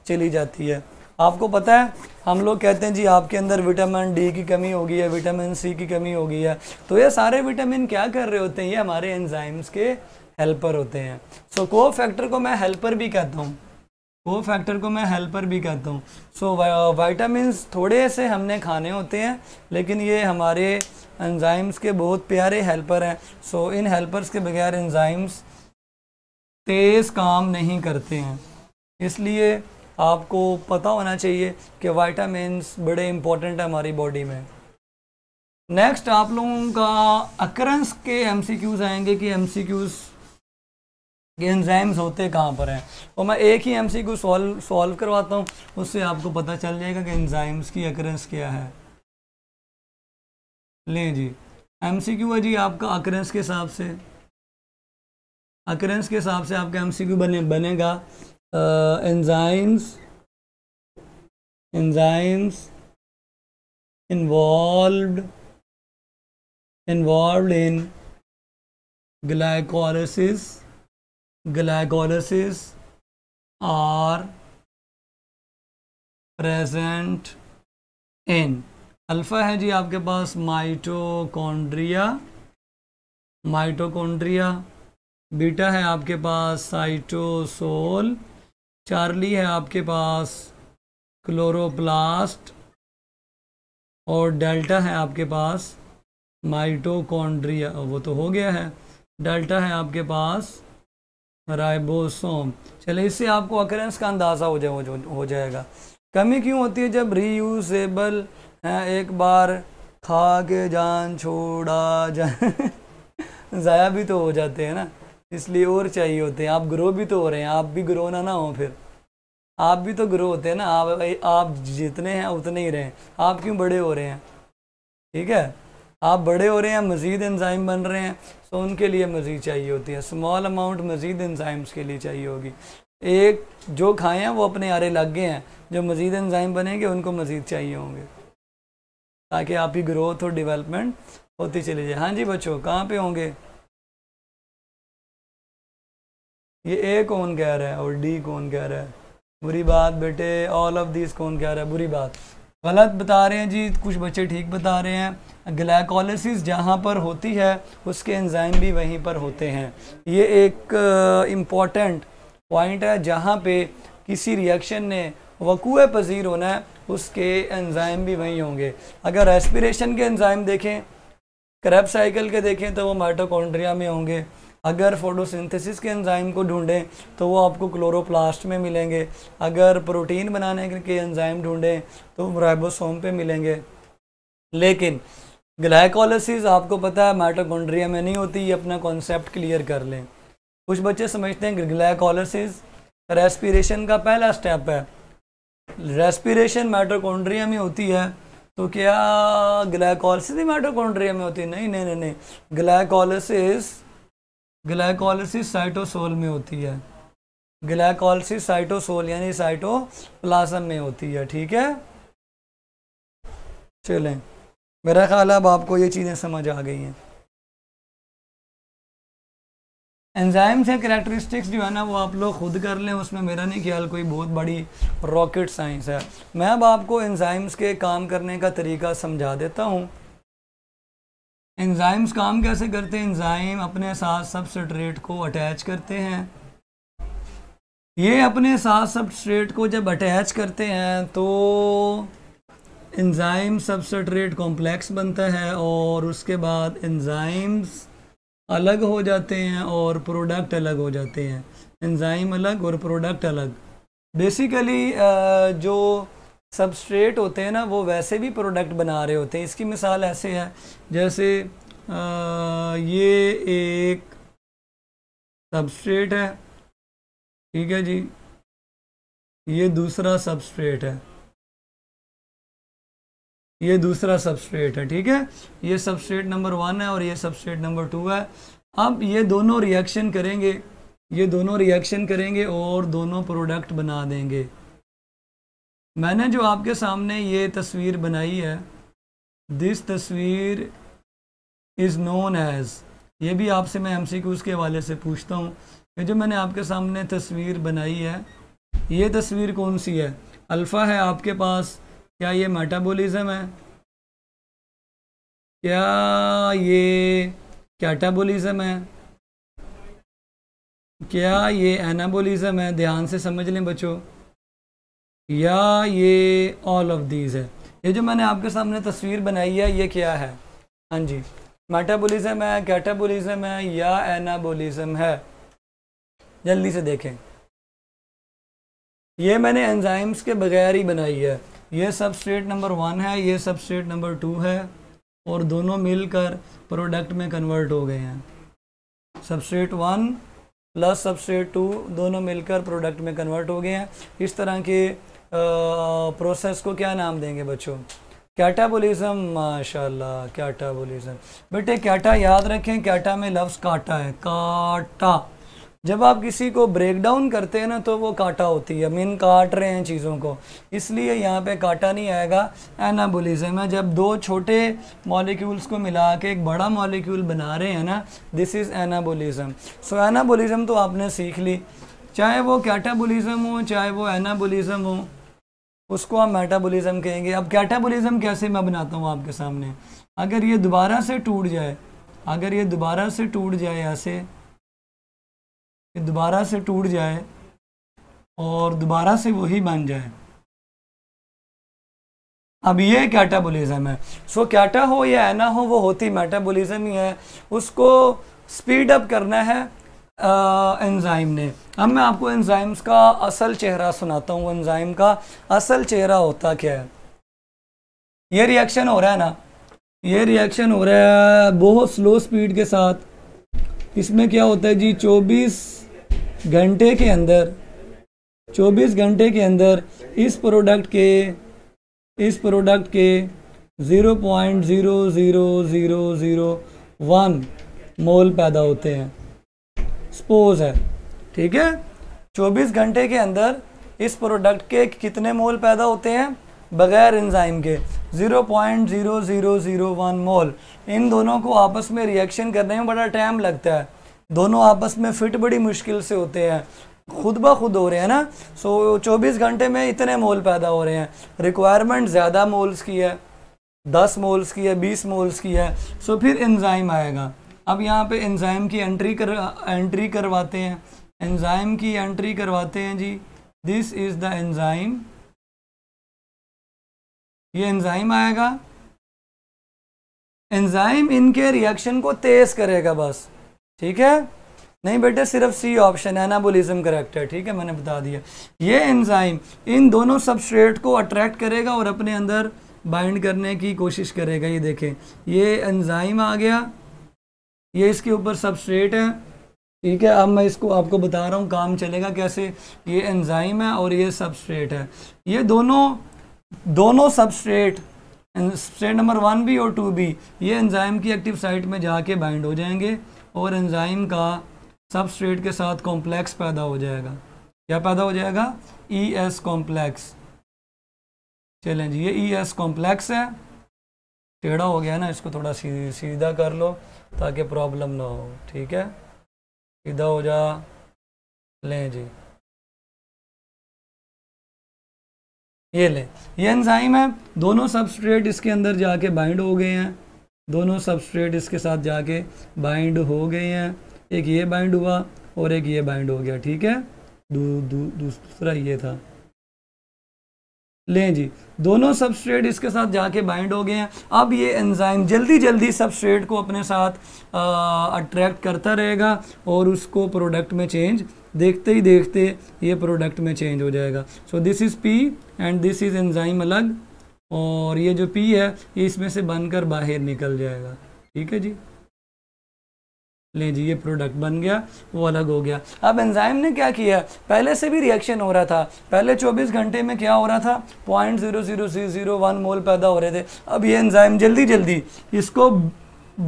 चली जाती है आपको पता है हम लोग कहते हैं जी आपके अंदर विटामिन डी की कमी हो गई है विटामिन सी की कमी हो गई है तो ये सारे विटामिन क्या कर रहे होते हैं ये हमारे एंजाइम्स के हेल्पर होते हैं सो so, को फैक्टर को मैं हेल्पर भी कहता हूँ वो फैक्टर को मैं हेल्पर भी कहता हूँ सो so, वाइटामस uh, थोड़े से हमने खाने होते हैं लेकिन ये हमारे एंजाइम्स के बहुत प्यारे हेल्पर हैं सो so, इन हेल्पर्स के बगैर एंजाइम्स तेज़ काम नहीं करते हैं इसलिए आपको पता होना चाहिए कि वाइटामस बड़े इम्पोर्टेंट है हमारी बॉडी में नेक्स्ट आप लोगों का अक्रंस के एमसीक्यूज आएंगे कि एमसीक्यूज एंजाइम्स होते कहाँ पर हैं और मैं एक ही एम सी को सॉल्व सॉल्व करवाता हूँ उससे आपको पता चल जाएगा कि एंजाइम्स की अक्रेंस क्या है लें जी एम सी क्यू है जी आपका अक्रेंस के हिसाब से अक्रेंस के हिसाब से आपका एम सी क्यू बने बनेगा enzymes enzymes involve involve in glycolysis glycolysis are present in alpha है जी आपके पास माइटोकॉन्ड्रिया माइटोकॉन्ड्रिया बीटा है आपके पास साइटोसोल चार्ली है आपके पास क्लोरोप्लास्ट और डेल्टा है आपके पास माइटोकॉन्ड्रिया वो तो हो गया है डेल्टा है आपके पास राइबोसोम चले इससे आपको अक्रेंस का अंदाज़ा हो जाए हो, जा, हो जाएगा कमी क्यों होती है जब रीयूजेबल एक बार खा के जान छोड़ा जा ज़ाया भी तो हो जाते हैं ना इसलिए और चाहिए होते हैं आप ग्रो भी तो हो रहे हैं आप भी ग्रो ना ना हो फिर आप भी तो ग्रो होते हैं ना आप आप जितने हैं उतने ही रहें आप क्यों बड़े हो रहे हैं ठीक है आप बड़े हो रहे हैं मज़ीद एंजाइम बन रहे हैं सो उनके लिए मज़ीद चाहिए होती है स्मॉल अमाउंट मज़ीद इंजाइम्स के लिए चाहिए होगी एक जो खाएँ हैं वो अपने आरे लग गए हैं जो मज़ीद इंजाइम बनेंगे उनको मज़ीद चाहिए होंगे ताकि आपकी ग्रोथ और डिवेलपमेंट होती चली जाए हाँ जी बच्चों कहाँ पे होंगे ये ए कौन कह रहा है और डी कौन कह रहा है बुरी बात बेटे ऑल ऑफ दिस कौन कह रहा है बुरी बात गलत बता रहे हैं जी कुछ बच्चे ठीक बता रहे हैं ग्लाइकोलिसिस जहाँ पर होती है उसके एंजाइम भी वहीं पर होते हैं ये एक इम्पॉर्टेंट पॉइंट है जहाँ पे किसी रिएक्शन ने वकूए पजीर होना है उसके एंजाइम भी वहीं होंगे अगर रेस्पिरेशन के एंजाइम देखें क्रैप साइकिल के देखें तो वो माइटोकॉन्ड्रिया में होंगे अगर फोटोसिंथेसिस के एंजाइम को ढूंढें तो वो आपको क्लोरोप्लास्ट में मिलेंगे अगर प्रोटीन बनाने के एंजाइम ढूंढें तो राइबोसोम पे मिलेंगे लेकिन ग्लाइकोलिसिस आपको पता है माइटोकॉन्ड्रिया में नहीं होती ये अपना कॉन्सेप्ट क्लियर कर लें कुछ बच्चे समझते हैं ग्लाइकोलिसिस रेस्पिरेशन का पहला स्टेप है रेस्पिरेशन माइटोकॉन्ड्रिया में होती है तो क्या ग्लाइकोलिसिस ही माइटोकॉन्ड्रिया में होती है नहीं नहीं नहीं नहीं ग्लाइकोलिसिस ग्लाइकोलिसिस साइटोसोल में होती है ग्लाइकोलिसिस साइटोसोल यानी साइटोप्लाज्म में होती है ठीक है चलें मेरा ख्याल अब आपको ये चीज़ें समझ आ गई हैं एंजाइम्स या करेक्टरिस्टिक्स जो है ना वो आप लोग खुद कर लें उसमें मेरा नहीं ख्याल कोई बहुत बड़ी रॉकेट साइंस है मैं अब आपको एंजाइम्स के काम करने का तरीका समझा देता हूँ एंजाइम्स काम कैसे करते हैं एंजाइम अपने साथ सबस्ट्रेट को अटैच करते हैं ये अपने साथ सबस्ट्रेट को जब अटैच करते हैं तो इंजाइम सबस्ट्रेट कॉम्प्लेक्स बनता है और उसके बाद इंजाइम्स अलग हो जाते हैं और प्रोडक्ट अलग हो जाते हैं इंजाइम अलग और प्रोडक्ट अलग बेसिकली जो सबस्ट्रेट होते हैं ना वो वैसे भी प्रोडक्ट बना रहे होते हैं इसकी मिसाल ऐसे है जैसे ये एक सबस्ट्रेट है ठीक है जी ये दूसरा सबस्ट्रेट है ये दूसरा सबस्ट्रेट है ठीक है ये सबस्ट्रेट नंबर वन है और ये सबस्ट्रेट नंबर टू है अब ये दोनों रिएक्शन करेंगे ये दोनों रिएक्शन करेंगे और दोनों प्रोडक्ट बना देंगे मैंने जो आपके सामने ये तस्वीर बनाई है दिस तस्वीर इज़ नोन एज़ ये भी आपसे मैं एमसीक्यूज़ के हवाले से पूछता हूँ ये जो मैंने आपके सामने तस्वीर बनाई है ये तस्वीर कौन सी है अल्फ़ा है आपके पास क्या ये मेटाबॉलिज्म है क्या ये कैटाबोलिज्म है क्या ये एनाबोलिज्म है ध्यान से समझ लें बच्चों या ये ऑल ऑफ दीज है ये जो मैंने आपके सामने तस्वीर बनाई है ये क्या है हाँ जी मेटाबॉलिज्म है कैटाबोलिज्म है या एनाबोलिज्म है जल्दी से देखें ये मैंने एंजाइम्स के बगैर ही बनाई है ये सबस्ट्रेट नंबर वन है ये सबस्ट्रेट नंबर टू है और दोनों मिलकर प्रोडक्ट में कन्वर्ट हो गए हैं substrate one plus substrate two दोनों मिलकर प्रोडक्ट में कन्वर्ट हो गए हैं इस तरह के प्रोसेस को क्या नाम देंगे बच्चों कैटाबोलिज्म माशाल्लाह कैटाबोलिज्म बेटे कैटा याद रखें कैटा में लफ्ज़ काटा है काटा जब आप किसी को ब्रेक डाउन करते हैं ना तो वो काटा होती है मीन काट रहे हैं चीज़ों को इसलिए यहाँ पे काटा नहीं आएगा एनाबोलिज्म है जब दो छोटे मॉलिक्यूल्स को मिला के एक बड़ा मॉलिक्यूल बना रहे हैं ना this is anabolism so anabolism तो आपने सीख ली चाहे वो कैटाबोलिज्म हो चाहे वो एनाबोलिज्म हो उसको आप मेटाबोलिज्म कहेंगे अब कैटाबोलिज्म कैसे मैं बनाता हूँ आपके सामने अगर ये दोबारा से टूट जाए अगर ये दोबारा से टूट जाए ऐसे कि दोबारा से टूट जाए और दोबारा से वही बन जाए अब ये कैटाबोलिज्म है सो so, कैटा हो या एना हो वो होती मेटाबोलिज्म ही है उसको स्पीड अप करना है एंजाइम ने अब मैं आपको एंजाइम्स का असल चेहरा सुनाता हूँ एंजाइम का असल चेहरा होता क्या है ये रिएक्शन हो रहा है ना ये रिएक्शन हो रहा है बहुत स्लो स्पीड के साथ इसमें क्या होता है जी चौबीस घंटे के अंदर 24 घंटे के अंदर इस प्रोडक्ट के इस प्रोडक्ट के 0.00001 मोल पैदा होते हैं सपोज है ठीक है 24 घंटे के अंदर इस प्रोडक्ट के कितने मोल पैदा होते हैं बगैर इंजाइम के 0.0001 मोल इन दोनों को आपस में रिएक्शन करने में बड़ा टाइम लगता है दोनों आपस में फिट बड़ी मुश्किल से होते हैं खुद ब खुद हो रहे हैं ना सो so, 24 घंटे में इतने मोल पैदा हो रहे हैं रिक्वायरमेंट ज़्यादा मोल्स की है 10 मोल्स की है 20 मोल्स की है सो so, फिर एंजाइम आएगा अब यहाँ पे एंजाइम की एंट्री कर एंट्री करवाते हैं एंजाइम की एंट्री करवाते हैं जी दिस इज़ द एंजाइम ये एंजाइम आएगा एंजाइम इनके रिएक्शन को तेज़ करेगा बस ठीक है नहीं बेटे सिर्फ सी ऑप्शन एनाबोलिज्म करेक्ट है ठीक है मैंने बता दिया ये एंजाइम इन दोनों सबस्ट्रेट को अट्रैक्ट करेगा और अपने अंदर बाइंड करने की कोशिश करेगा ये देखें ये एंजाइम आ गया ये इसके ऊपर सबस्ट्रेट है ठीक है अब मैं इसको आपको बता रहा हूँ काम चलेगा कैसे ये एंजाइम है और ये सबस्ट्रेट है ये दोनों दोनों सबस्ट्रेट स्ट्रेट नंबर वन भी और टू भी ये एंजाइम की एक्टिव साइट में जाके बाइंड हो जाएंगे और एंजाइम का सबस्ट्रेट के साथ कॉम्प्लेक्स पैदा हो जाएगा क्या पैदा हो जाएगा ई एस कॉम्प्लेक्स चलें जी ये ई एस कॉम्प्लेक्स है टेढ़ा हो गया ना इसको थोड़ा सीधा कर लो ताकि प्रॉब्लम ना हो ठीक है सीधा हो जा लें जी ये लें ये एंजाइम है दोनों सबस्ट्रेट इसके अंदर जाके बाइंड हो गए हैं दोनों सबस्ट्रेट इसके साथ जाके बाइंड हो गए हैं एक ये बाइंड हुआ और एक ये बाइंड हो गया ठीक है दू, दू, दूसरा ये था लें जी दोनों सबस्ट्रेट इसके साथ जाके बाइंड हो गए हैं अब ये एंजाइम जल्दी जल्दी सबस्ट्रेट को अपने साथ अट्रैक्ट करता रहेगा और उसको प्रोडक्ट में चेंज देखते ही देखते ये प्रोडक्ट में चेंज हो जाएगा so this is P and this is enzyme अलग और ये जो पी है ये इसमें से बनकर बाहर निकल जाएगा ठीक है जी ले जी ये प्रोडक्ट बन गया वो अलग हो गया अब एंजाइम ने क्या किया पहले से भी रिएक्शन हो रहा था पहले 24 घंटे में क्या हो रहा था point zero zero C zero one mole पैदा हो रहे थे अब ये एंजाइम जल्दी जल्दी इसको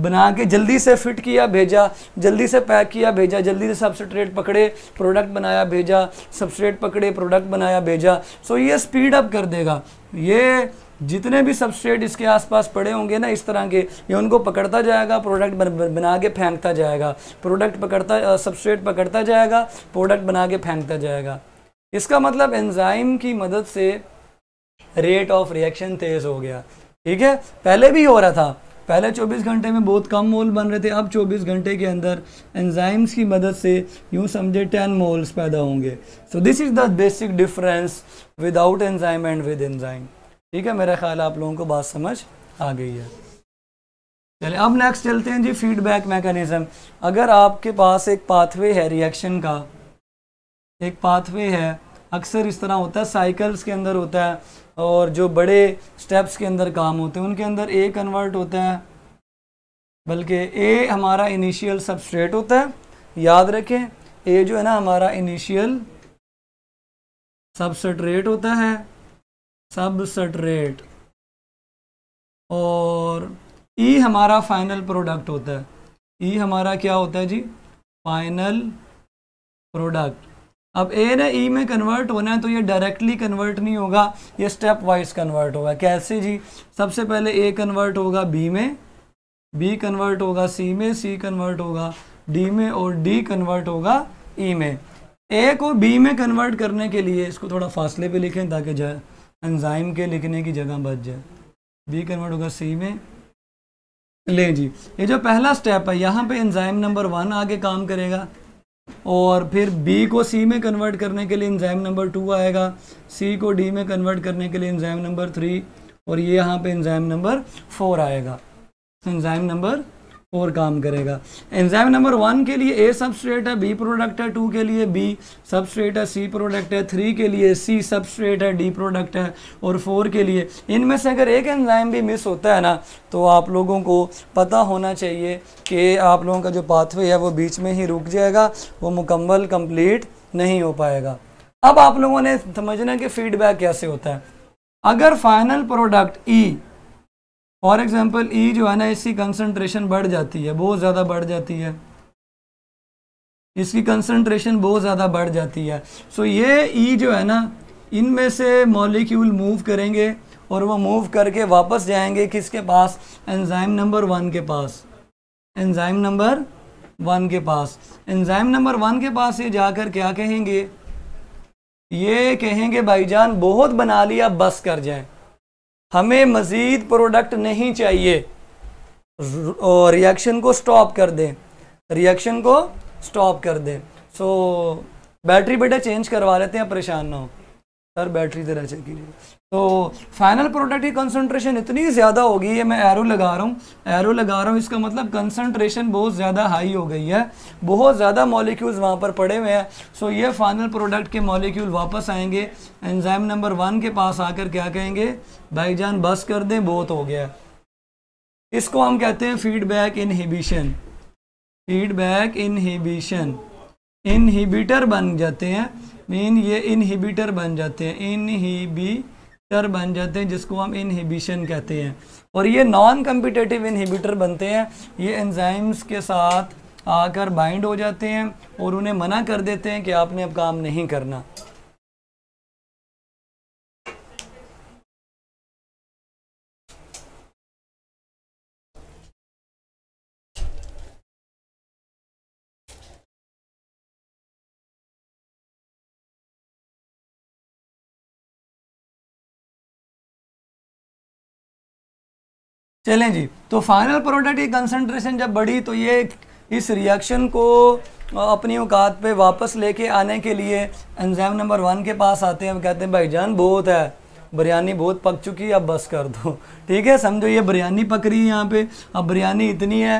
बना के जल्दी से फिट किया भेजा जल्दी से पैक किया भेजा जल्दी से सबस्ट्रेट पकड़े प्रोडक्ट बनाया भेजा सबस्ट्रेट पकड़े प्रोडक्ट बनाया भेजा सो ये स्पीड अप कर देगा ये जितने भी सबस्ट्रेट इसके आसपास पड़े होंगे ना इस तरह के ये उनको पकड़ता जाएगा प्रोडक्ट बना के फेंकता जाएगा प्रोडक्ट पकड़ता सबस्ट्रेट पकड़ता जाएगा प्रोडक्ट बना के फेंकता जाएगा इसका मतलब एंजाइम की मदद से रेट ऑफ रिएक्शन तेज़ हो गया ठीक है पहले भी हो रहा था पहले 24 घंटे में बहुत कम मोल बन रहे थे अब 24 घंटे के अंदर एंजाइम्स की मदद से यूँ समझे 10 मोल्स पैदा होंगे so this is the basic difference without enzyme and with enzyme ठीक है मेरा ख्याल आप लोगों को बात समझ आ गई है चले अब नेक्स्ट चलते हैं जी फीडबैक मैकेनिज़्म अगर आपके पास एक पाथवे है रिएक्शन का एक पाथवे है अक्सर इस तरह होता है साइकिल्स के अंदर होता है और जो बड़े स्टेप्स के अंदर काम होते हैं उनके अंदर ए कन्वर्ट होता है बल्कि ए हमारा इनिशियल सबस्ट्रेट होता है याद रखें ए जो है ना हमारा इनिशियल सबस्ट्रेट होता है सबसट्रेट और ई e हमारा फाइनल प्रोडक्ट होता है ई e हमारा क्या होता है जी फाइनल प्रोडक्ट अब ए ने ई में कन्वर्ट होना है तो ये डायरेक्टली कन्वर्ट नहीं होगा ये स्टेप वाइज कन्वर्ट होगा कैसे जी सबसे पहले ए कन्वर्ट होगा बी में बी कन्वर्ट होगा सी में सी कन्वर्ट होगा डी में और डी कन्वर्ट होगा ई e में ए को बी में कन्वर्ट करने के लिए इसको थोड़ा फासले पे लिखें ताकि जाए एंजाइम के लिखने की जगह बच जाए बी कन्वर्ट होगा सी में ले जी ये जो पहला स्टेप है यहाँ पे एंजाइम नंबर वन आगे काम करेगा और फिर बी को सी में कन्वर्ट करने के लिए एंजाइम नंबर टू आएगा सी को डी में कन्वर्ट करने के लिए एंजाइम नंबर थ्री और ये यहाँ पे एंजाइम नंबर फोर आएगा एंजाइम नंबर और काम करेगा एंजाइम नंबर वन के लिए ए सबस्ट्रेट है बी प्रोडक्ट है टू के लिए बी सबस्ट्रेट है सी प्रोडक्ट है थ्री के लिए सी सबस्ट्रेट है डी प्रोडक्ट है और फोर के लिए इनमें से अगर एक एंजाइम भी मिस होता है ना तो आप लोगों को पता होना चाहिए कि आप लोगों का जो पाथवे है वो बीच में ही रुक जाएगा वो मुकम्मल कम्प्लीट नहीं हो पाएगा अब आप लोगों ने समझना कि फीडबैक कैसे होता है अगर final product E e, for example E जो है ना इसकी कंसनट्रेशन बढ़ जाती है बहुत ज़्यादा बढ़ जाती है इसकी कंसनट्रेशन बहुत ज़्यादा बढ़ जाती है सो so, ये ई e जो है ना इनमें से मॉलिक्यूल मूव करेंगे और वो मूव करके वापस जाएंगे किसके पास एंजाइम नंबर वन के पास एंजाइम नंबर वन के पास एंजाइम नंबर वन के पास ये जाकर क्या कहेंगे ये कहेंगे भाईजान बहुत बना लिया बस कर जाए हमें मज़ीद प्रोडक्ट नहीं चाहिए रिएक्शन को स्टॉप कर दें रिएक्शन को स्टॉप कर दें सो so, बैटरी बेटा चेंज करवा लेते हैं परेशान ना हो सर बैटरी ज़रा चेक कीजिए तो फाइनल प्रोडक्ट की कंसंट्रेशन इतनी ज़्यादा हो गई है मैं एरो लगा रहा हूँ एरो लगा रहा हूँ इसका मतलब कंसंट्रेशन बहुत ज़्यादा हाई हो गई है बहुत ज़्यादा मॉलिक्यूल्स वहाँ पर पड़े हुए हैं सो ये फाइनल प्रोडक्ट के मॉलिक्यूल वापस आएंगे एंजाइम नंबर वन के पास आकर क्या कहेंगे जान बस कर दें बहुत हो गया इसको हम कहते हैं feedback inhibition feedback inhibition inhibitor बन जाते हैं मीन ये इनहिबिटर बन जाते हैं इनहिबी इनहिबिटर बन जाते हैं जिसको हम इनहिबिशन कहते हैं और ये नॉन कम्पिटेटिव इनहिबिटर बनते हैं ये एंजाइम्स के साथ आकर बाइंड हो जाते हैं और उन्हें मना कर देते हैं कि आपने अब काम नहीं करना चलें जी तो फाइनल प्रोडक्ट की कंसनट्रेशन जब बढ़ी तो ये इस रिएक्शन को अपनी औकात पे वापस लेके आने के लिए एंजाइम नंबर वन के पास आते हैं कहते हैं भाई जान बहुत है बिरयानी बहुत पक चुकी है अब बस कर दो ठीक है समझो ये बिरयानी पक रही है यहाँ पे अब बिरयानी इतनी है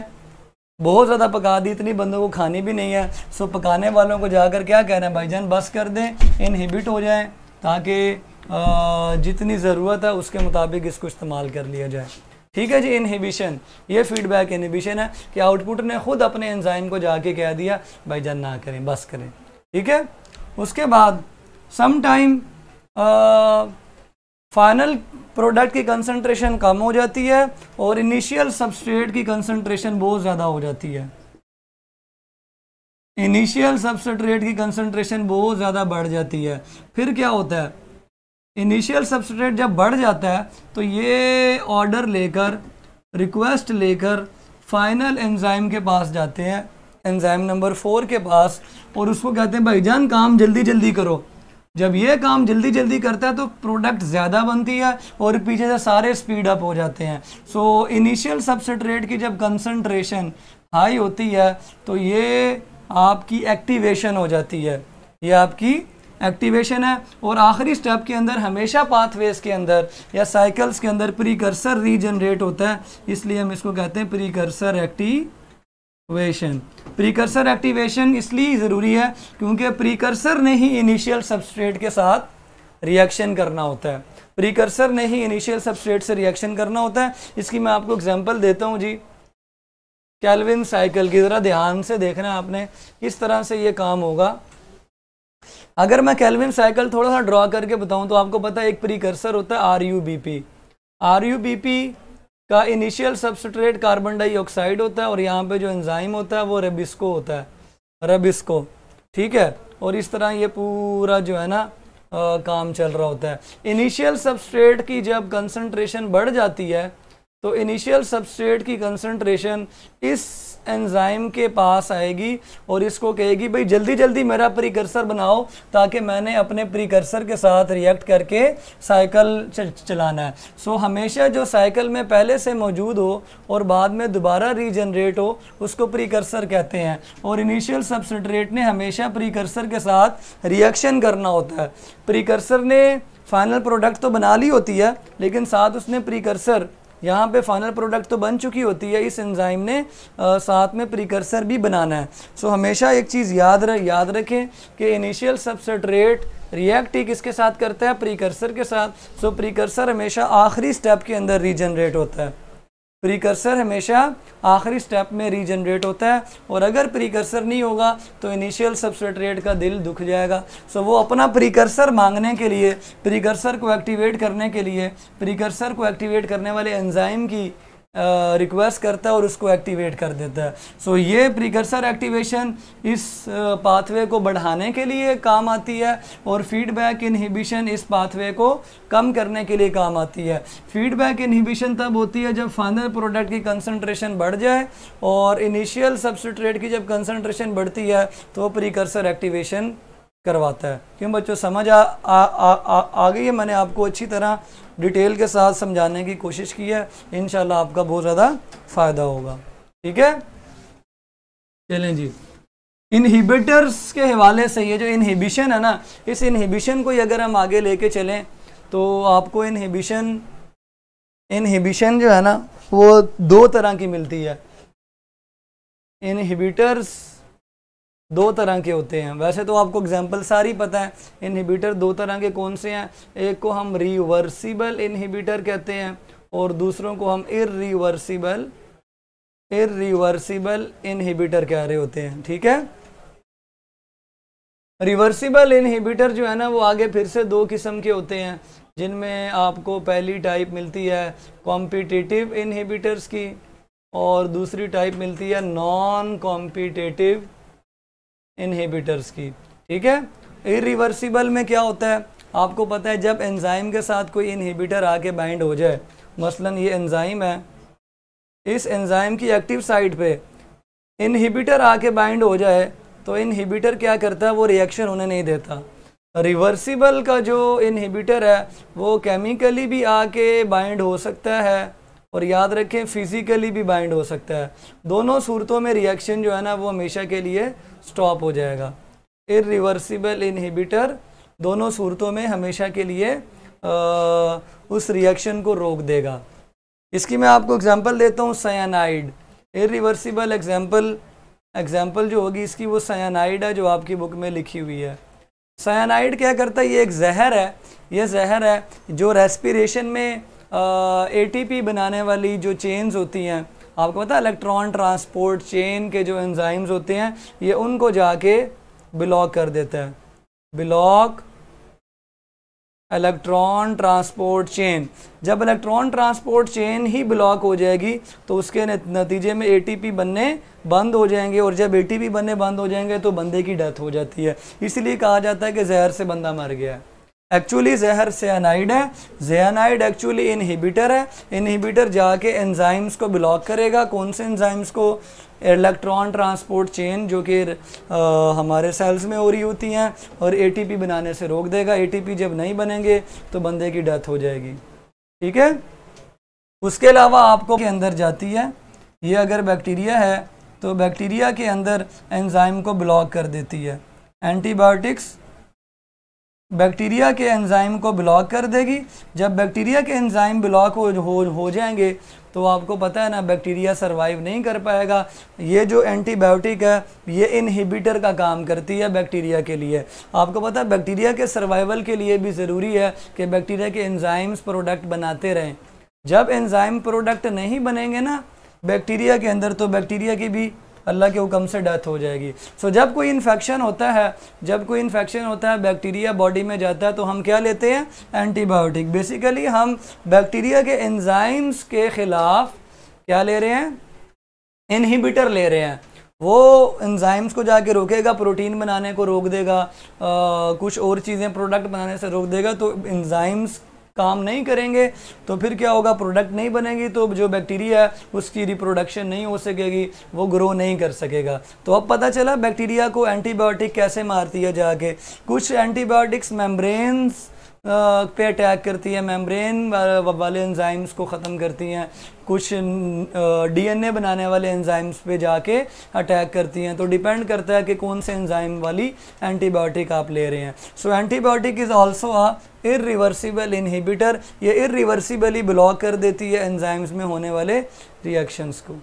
बहुत ज़्यादा पका दी इतनी बंदों को खानी भी नहीं है सो पकाने वालों को जाकर क्या कह रहे हैं भाई जान बस कर दें इनहिबिट हो जाए ताकि जितनी ज़रूरत है उसके मुताबिक इसको इस्तेमाल कर लिया जाए ठीक है जी इनहिबिशन ये फीडबैक इनहिबिशन है कि आउटपुट ने खुद अपने एंजाइम को जाके कह दिया भाई जान ना करें बस करें ठीक है उसके बाद सम टाइम फाइनल प्रोडक्ट की कंसंट्रेशन कम हो जाती है और इनिशियल सबस्ट्रेट की कंसंट्रेशन बहुत ज़्यादा हो जाती है इनिशियल सबस्ट्रेट की कंसंट्रेशन बहुत ज़्यादा बढ़ जाती है फिर क्या होता है इनिशियल सबस्ट्रेट जब बढ़ जाता है तो ये ऑर्डर लेकर रिक्वेस्ट लेकर फाइनल एंजाइम के पास जाते हैं एंजाइम नंबर फोर के पास और उसको कहते हैं भाईजान काम जल्दी जल्दी करो जब ये काम जल्दी जल्दी करता है तो प्रोडक्ट ज़्यादा बनती है और पीछे से सारे स्पीड अप हो जाते हैं सो इनिशियल सबस्ट्रेट की जब कंसनट्रेशन हाई होती है तो ये आपकी एक्टिवेशन हो जाती है ये आपकी एक्टिवेशन है और आखिरी स्टेप के अंदर हमेशा पाथवेज के अंदर या साइकिल्स के अंदर प्रीकर्सर रीजनरेट होता है इसलिए हम इसको कहते हैं प्रीकर्सर एक्टिवेशन प्रीकर्सर एक्टिवेशन इसलिए ज़रूरी है क्योंकि प्रीकर्सर ने ही इनिशियल सबस्ट्रेट के साथ रिएक्शन करना होता है प्रीकर्सर ने ही इनिशियल सबस्ट्रेट से रिएक्शन करना होता है इसकी मैं आपको एग्जाम्पल देता हूँ जी कैलविन साइकिल की ज़रा ध्यान से देखना आपने किस तरह से ये काम होगा अगर मैं कैलविन साइकिल थोड़ा सा ड्रॉ करके बताऊं तो आपको पता है एक प्रीकर्सर होता है are U B P R U B P का इनिशियल सब्सट्रेट कार्बन डाइऑक्साइड होता है और यहाँ पे जो एंजाइम होता है वो रेबिस्को होता है रेबिस्को ठीक है और इस तरह ये पूरा जो है ना आ, काम चल रहा होता है इनिशियल सबस्ट्रेट की जब कंसनट्रेशन बढ़ जाती है तो इनिशियल सबस्ट्रेट की कंसंट्रेशन इस एंजाइम के पास आएगी और इसको कहेगी भाई जल्दी जल्दी मेरा प्रीकर्सर बनाओ ताकि मैंने अपने प्रीकर्सर के साथ रिएक्ट करके साइकिल चलाना है सो so, हमेशा जो साइकिल में पहले से मौजूद हो और बाद में दोबारा रीजनरेट हो उसको प्रीकर्सर कहते हैं और इनिशियल सबस्ट्रेट ने हमेशा प्रीकर्सर के साथ रिएक्शन करना होता है प्रीकर्सर ने फाइनल प्रोडक्ट तो बना ली होती है लेकिन साथ उसने प्रीकर्सर यहाँ पे फाइनल प्रोडक्ट तो बन चुकी होती है इस एंजाइम ने आ, साथ में प्रिकर्सर भी बनाना है सो so, हमेशा एक चीज़ याद रख याद रखें कि इनिशियल सबसेट्रेट रिएक्ट ही किसके साथ करता है प्रीकर्सर के साथ सो so, प्रीकर्सर हमेशा आखिरी स्टेप के अंदर रीजनरेट होता है प्रीकर्सर हमेशा आखिरी स्टेप में रीजनरेट होता है और अगर प्रीकर्सर नहीं होगा तो इनिशियल सबस्ट्रेट का दिल दुख जाएगा सो so, वो अपना प्रीकर्सर मांगने के लिए प्रीकर्सर को एक्टिवेट करने के लिए प्रीकर्सर को एक्टिवेट करने वाले एंजाइम की रिक्वेस्ट करता है और उसको एक्टिवेट कर देता है सो so, ये प्रीकर्सर एक्टिवेशन इस पाथवे को बढ़ाने के लिए काम आती है और फीडबैक इनहिबिशन इस पाथवे को कम करने के लिए काम आती है फीडबैक इनहिबिशन तब होती है जब फाइनल प्रोडक्ट की कंसनट्रेशन बढ़ जाए और इनिशियल सब्सिट्रेट की जब कंसनट्रेशन बढ़ती है तो प्रीकर्सर एक्टिवेशन करवाता है क्यों बच्चों समझ आ आ, आ, आ, आ गई है मैंने आपको अच्छी तरह डिटेल के साथ समझाने की कोशिश की है इन आपका बहुत ज़्यादा फ़ायदा होगा ठीक है चलें जी इनहिबिटर्स के हवाले से ये जो इनहिबिशन है ना इस इनहिबिशन को अगर हम आगे लेके चलें तो आपको इनहिबिशन इनहिबिशन जो है ना वो दो तरह की मिलती है इनहिबिटर्स दो तरह के होते हैं वैसे तो आपको एग्जाम्पल सारी पता है इनहिबिटर दो तरह के कौन से हैं एक को हम रिवर्सिबल इनहिबिटर कहते हैं और दूसरों को हम इरिवर्सिबल इरिवर्सिबल इनहिबिटर कह रहे होते हैं ठीक है रिवर्सिबल इनहिबिटर जो है ना वो आगे फिर से दो किस्म के होते हैं जिनमें आपको पहली टाइप मिलती है कॉम्पिटिटिव इनहिबिटर्स की और दूसरी टाइप मिलती है नॉन कॉम्पिटेटिव इनहेबिटर्स की ठीक है इरिवर्सिबल में क्या होता है आपको पता है जब एंजाइम के साथ कोई इनहेबिटर आके बाइंड हो जाए मसलन ये एंजाइम है इस एंजाइम की एक्टिव साइट पे इनहिबिटर आके बाइंड हो जाए तो इनहिबिटर क्या करता है वो रिएक्शन होने नहीं देता रिवर्सिबल का जो इनहिबिटर है वो केमिकली भी आके बाइंड हो सकता है और याद रखें फिज़िकली भी बाइंड हो सकता है दोनों सूरतों में रिएक्शन जो है ना वो हमेशा के लिए स्टॉप हो जाएगा इरिवर्सिबल इनहिबिटर दोनों सूरतों में हमेशा के लिए आ, उस रिएक्शन को रोक देगा इसकी मैं आपको एग्जांपल देता हूँ सयानाइड इरिवर्सिबल एग्जांपल एग्जांपल जो होगी इसकी वो सयानाइड है जो आपकी बुक में लिखी हुई है सयानाइड क्या करता है ये एक जहर है ये जहर है जो रेस्पिरेशन में ए बनाने वाली जो चेन्स होती हैं आपको पता है इलेक्ट्रॉन ट्रांसपोर्ट चेन के जो एंजाइम्स होते हैं ये उनको जाके ब्लॉक कर देता है ब्लॉक इलेक्ट्रॉन ट्रांसपोर्ट चेन जब इलेक्ट्रॉन ट्रांसपोर्ट चेन ही ब्लॉक हो जाएगी तो उसके नतीजे में एटीपी बनने बंद हो जाएंगे और जब एटीपी बनने बंद हो जाएंगे तो बंदे की डेथ हो जाती है इसलिए कहा जाता है कि जहर से बंदा मर गया है एक्चुअली जहर सेनाइड है जेनाइड एक्चुअली इनहिबिटर है इनहिबिटर जाके एंजाइम्स को ब्लॉक करेगा कौन से एंजाइम्स को इलेक्ट्रॉन ट्रांसपोर्ट चेन जो कि हमारे सेल्स में हो रही होती हैं और एटीपी बनाने से रोक देगा एटीपी जब नहीं बनेंगे तो बंदे की डेथ हो जाएगी ठीक है उसके अलावा आपको के अंदर जाती है ये अगर बैक्टीरिया है तो बैक्टीरिया के अंदर एंजाइम को ब्लॉक कर देती है एंटीबायोटिक्स बैक्टीरिया के एंजाइम को ब्लॉक कर देगी जब बैक्टीरिया के एंजाइम ब्लॉक हो, हो हो जाएंगे तो आपको पता है ना बैक्टीरिया सरवाइव नहीं कर पाएगा ये जो एंटीबायोटिक है ये इनहिबिटर का काम करती है बैक्टीरिया के लिए आपको पता है बैक्टीरिया के सर्वाइवल के लिए भी ज़रूरी है कि बैक्टीरिया के एंजाइम्स प्रोडक्ट बनाते रहें जब एंजाइम प्रोडक्ट नहीं बनेंगे ना बैक्टीरिया के अंदर तो बैक्टीरिया की भी अल्लाह के हुक्म से डेथ हो जाएगी सो so, जब कोई इन्फेक्शन होता है जब कोई इन्फेक्शन होता है बैक्टीरिया बॉडी में जाता है तो हम क्या लेते हैं एंटीबायोटिक बेसिकली हम बैक्टीरिया के एंजाइम्स के ख़िलाफ़ क्या ले रहे हैं इनहिबिटर ले रहे हैं वो एंजाइम्स को जाके रोकेगा प्रोटीन बनाने को रोक देगा आ, कुछ और चीज़ें प्रोडक्ट बनाने से रोक देगा तो एंजाइम्स काम नहीं करेंगे तो फिर क्या होगा प्रोडक्ट नहीं बनेगी तो जो बैक्टीरिया है उसकी रिप्रोडक्शन नहीं हो सकेगी वो ग्रो नहीं कर सकेगा तो अब पता चला बैक्टीरिया को एंटीबायोटिक कैसे मारती है जाके कुछ एंटीबायोटिक्स मेम्ब्रेन्स पे अटैक करती है मेम्ब्रेन वाले एंजाइम्स को ख़त्म करती हैं कुछ डीएनए बनाने वाले एंजाइम्स पे जाके अटैक करती हैं तो डिपेंड करता है कि कौन से एंजाइम वाली एंटीबायोटिक आप ले रहे हैं so antibiotic is also a irreversible inhibitor ये इरिवर्सिबली ब्लॉक कर देती है एंजाइम्स में होने वाले रिएक्शंस को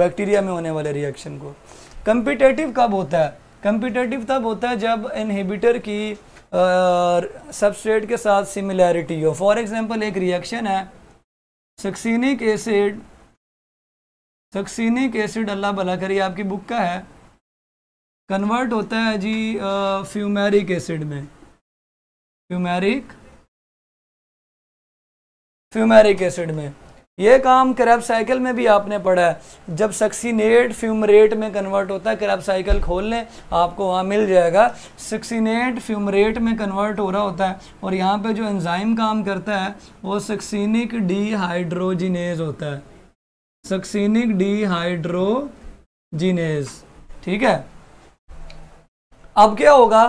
बैक्टीरिया में होने वाले रिएक्शन को कम्पिटेटिव कब होता है कम्पिटेटिव तब होता है जब इनहिबिटर की सबस्ट्रेट के साथ सिमिलैरिटी हो फॉर एग्जांपल एक रिएक्शन है सक्सीनिक एसिड सक्सीनिक एसिड अल्लाह भला करिए आपकी बुक का है कन्वर्ट होता है जी फ्यूमेरिक एसिड में फ्यूमेरिक फ्यूमेरिक एसिड में ये काम क्रैप साइकिल में भी आपने पढ़ा है जब सक्सीनेट फ्यूमरेट में कन्वर्ट होता है क्रैप साइकिल खोल लें आपको वहाँ मिल जाएगा सक्सीनेट फ्यूमरेट में कन्वर्ट हो रहा होता है और यहाँ पे जो एंजाइम काम करता है वो सक्सीनिक डीहाइड्रोजिनेज होता है सक्सीनिक डीहाइड्रोजिनेज ठीक है अब क्या होगा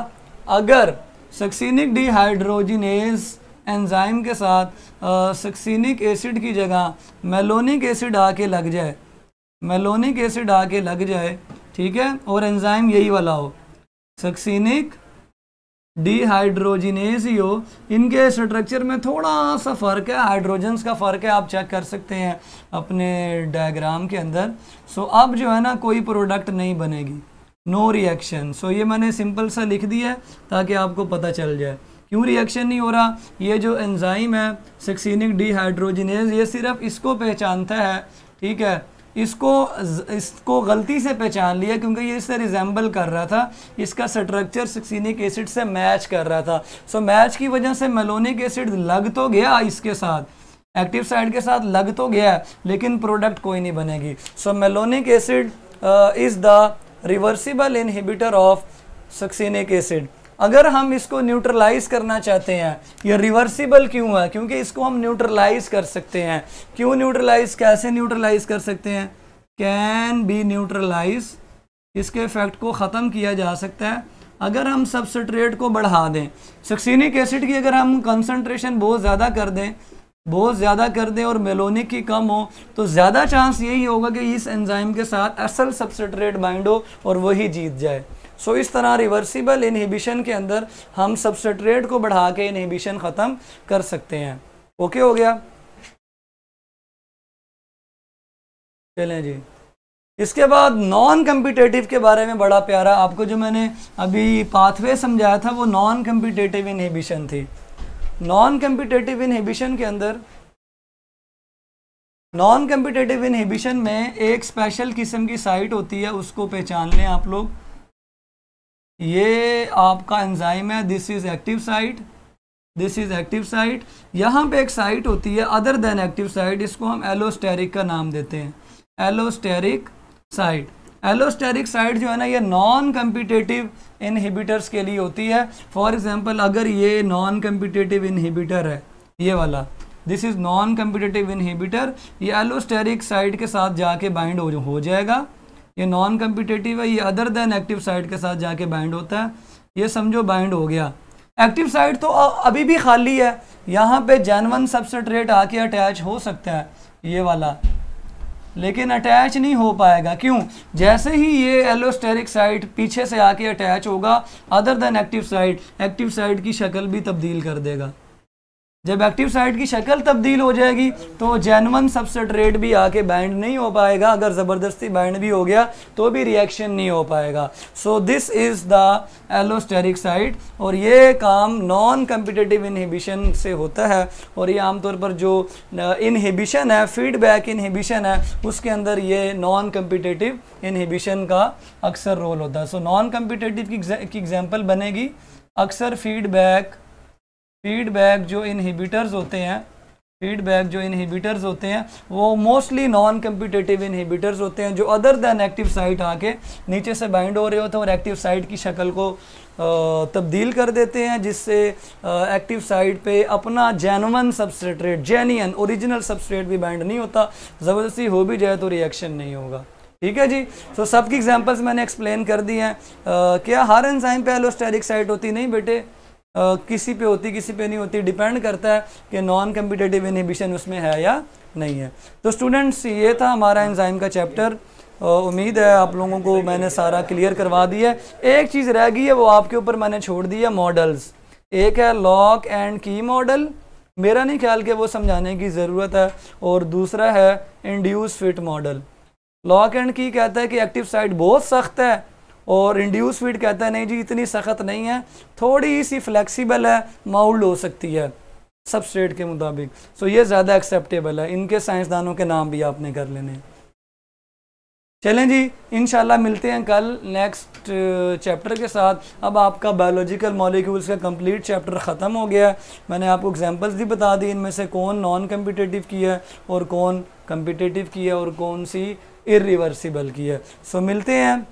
अगर सक्सीनिक डीहाइड्रोजिनेज एंजाइम के साथ सक्सिनिक एसिड की जगह मेलोनिक एसिड आके लग जाए मेलोनिक एसिड आके लग जाए ठीक है और एंजाइम यही वाला हो सक्सिनिक डिहाइड्रोजिनेज ही हो इनके स्ट्रक्चर में थोड़ा सा फ़र्क है हाइड्रोजन्स का फ़र्क है आप चेक कर सकते हैं अपने डायग्राम के अंदर सो अब जो है ना कोई प्रोडक्ट नहीं बनेगी नो रिएक्शन सो ये मैंने सिंपल सा लिख दिया है ताकि आपको पता चल जाए क्यों रिएक्शन नहीं हो रहा ये जो एंजाइम है सक्सिनिक डिहाइड्रोजिनेज ये सिर्फ इसको पहचानता है ठीक है इसको इसको गलती से पहचान लिया क्योंकि ये इससे रिजेंबल कर रहा था इसका स्ट्रक्चर सक्सिनिक एसिड से मैच कर रहा था सो मैच की वजह से मेलोनिक एसिड लग तो गया इसके साथ एक्टिव साइड के साथ लग तो गया लेकिन प्रोडक्ट कोई नहीं बनेगी so malonic acid is the reversible inhibitor of succinic acid अगर हम इसको न्यूट्रलाइज करना चाहते हैं ये रिवर्सिबल क्यों है क्योंकि इसको हम न्यूट्रलाइज कर सकते हैं क्यों न्यूट्रलाइज कैसे न्यूट्रलाइज कर सकते हैं कैन बी न्यूट्रलाइज इसके इफेक्ट को ख़त्म किया जा सकता है अगर हम सबस्ट्रेट को बढ़ा दें सक्सिनिक एसिड की अगर हम कंसनट्रेशन बहुत ज़्यादा कर दें बहुत ज़्यादा कर दें और मेलोनिक की कम हो तो ज़्यादा चांस यही होगा कि इस एंजाइम के साथ असल सबस्ट्रेट बाइंड हो और वही जीत जाए सो इस तरह रिवर्सिबल इनहिबिशन के अंदर हम सबस्ट्रेट को बढ़ा के इनहिबिशन ख़त्म कर सकते हैं ओके हो गया चलें जी इसके बाद नॉन कम्पिटेटिव के बारे में बड़ा प्यारा आपको जो मैंने अभी पाथवे समझाया था वो नॉन कम्पिटेटिव इनहिबिशन थी नॉन कम्पिटेटिव इनहिबिशन के अंदर नॉन कम्पिटेटिव इनहिबिशन में एक स्पेशल किस्म की साइट होती है उसको पहचान लें आप लोग ये आपका एंजाइम है this is active site this is active site यहाँ पे एक साइट होती है अदर देन एक्टिव साइट इसको हम एलोस्टेरिक का नाम देते हैं एलोस्टेरिक साइट एलोस्टेरिक साइट जो है ना ये नॉन कम्पिटेटिव इनहिबिटर्स के लिए होती है फॉर एग्जांपल अगर ये नॉन कम्पिटेटिव इनहिबिटर है ये वाला this is non competitive inhibitor ये एलोस्टेरिक साइट के साथ जाके बाइंड हो, हो जाएगा ये नॉन कम्पिटेटिव है ये अदर देन एक्टिव साइट के साथ जाके बाइंड होता है ये समझो बाइंड हो गया एक्टिव साइड तो अभी भी खाली है यहाँ पे जैनवन सबस्ट्रेट आके अटैच हो सकता है ये वाला लेकिन अटैच नहीं हो पाएगा क्यों जैसे ही ये एलोस्टेरिक साइट पीछे से आके अटैच होगा other than active site active site की शक्ल भी तब्दील कर देगा जब एक्टिव साइट की शक्ल तब्दील हो जाएगी तो जैनवन सबस्ट्रेट भी आके बैंड नहीं हो पाएगा अगर ज़बरदस्ती बैंड भी हो गया तो भी रिएक्शन नहीं हो पाएगा so this is the allosteric site और ये काम नॉन कम्पिटेटिव इनहिबिशन से होता है और ये आमतौर पर जो इनहिबिशन है फीडबैक इनहिबिशन है उसके अंदर ये नॉन कम्पिटेटिव इनहिबिशन का अक्सर रोल होता है सो नॉन कम्पिटेटिव की एग्जाम्पल बनेगी अक्सर फीडबैक फीडबैक जो इनहिबिटर्स होते हैं फीडबैक जो इनहिबिटर्स होते हैं वो मोस्टली नॉन कम्पिटेटिव इनहिबिटर्स होते हैं जो अदर दैन एक्टिव साइट आके नीचे से बाइंड हो रहे होते हैं और एक्टिव साइट की शक्ल को तब्दील कर देते हैं जिससे एक्टिव साइट पे अपना genuine substrate genuine original substrate भी बाइंड नहीं होता ज़बरदस्ती हो भी जाए तो रिएक्शन नहीं होगा ठीक है जी सो so, सबकी एग्जाम्पल्स मैंने एक्सप्लेन कर दी हैं क्या हर एनजाइम पे एलोस्टेरिक साइट होती नहीं बेटे किसी पे होती किसी पे नहीं होती डिपेंड करता है कि नॉन कम्पिटेटिव इनहिबिशन उसमें है या नहीं है तो स्टूडेंट्स ये था हमारा एंजाइम का चैप्टर उम्मीद है आप लोगों को मैंने सारा क्लियर करवा दिया है एक चीज़ रह गई है वो आपके ऊपर मैंने छोड़ दी है मॉडल्स एक है लॉक एंड की मॉडल मेरा नहीं ख्याल कि वो समझाने की ज़रूरत है और दूसरा है induce fit model lock and key कहता है कि एक्टिव साइड बहुत सख्त है और इंड्यूस फीड कहता है नहीं जी इतनी सख्त नहीं है थोड़ी सी फ्लेक्सिबल है माउल्ड हो सकती है सबस्ट्रेट के मुताबिक सो ये ज़्यादा एक्सेप्टेबल है इनके साइंसदानों के नाम भी आपने कर लेने चलें जी इन मिलते हैं कल नेक्स्ट चैप्टर के साथ अब आपका बायोलॉजिकल मॉलिक्यूल्स का कंप्लीट चैप्टर ख़त्म हो गया है मैंने आपको एग्जांपल्स भी बता दी इनमें से कौन नॉन कम्पिटेटिव की है और कौन कम्पिटेटिव की है और कौन सी इरिवर्सिबल की है सो मिलते हैं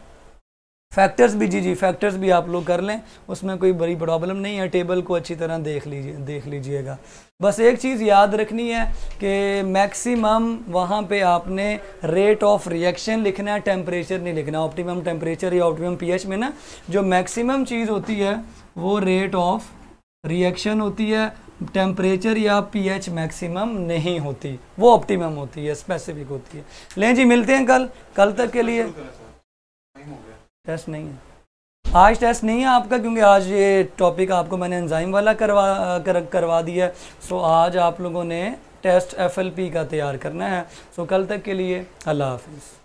फैक्टर्स भी जी जी फैक्टर्स भी आप लोग कर लें उसमें कोई बड़ी प्रॉब्लम नहीं है टेबल को अच्छी तरह देख लीजिए देख लीजिएगा बस एक चीज़ याद रखनी है कि मैक्सिमम वहाँ पे आपने रेट ऑफ रिएक्शन लिखना है टेम्परेचर नहीं लिखना ऑप्टिमम टेम्परेचर या ऑप्टिमम पीएच में ना जो मैक्सिमम चीज़ होती है वो रेट ऑफ रिएक्शन होती है टेम्परेचर या पी एच नहीं होती वो ऑप्टिमम होती है स्पेसिफिक होती है लें जी मिलते हैं कल कल तक के लिए टेस्ट नहीं है आज टेस्ट नहीं है आपका क्योंकि आज ये टॉपिक आपको मैंने एंजाइम वाला करवा कर, करवा दिया है सो आज आप लोगों ने टेस्ट एफएलपी का तैयार करना है सो कल तक के लिए अल्लाह हाफिज़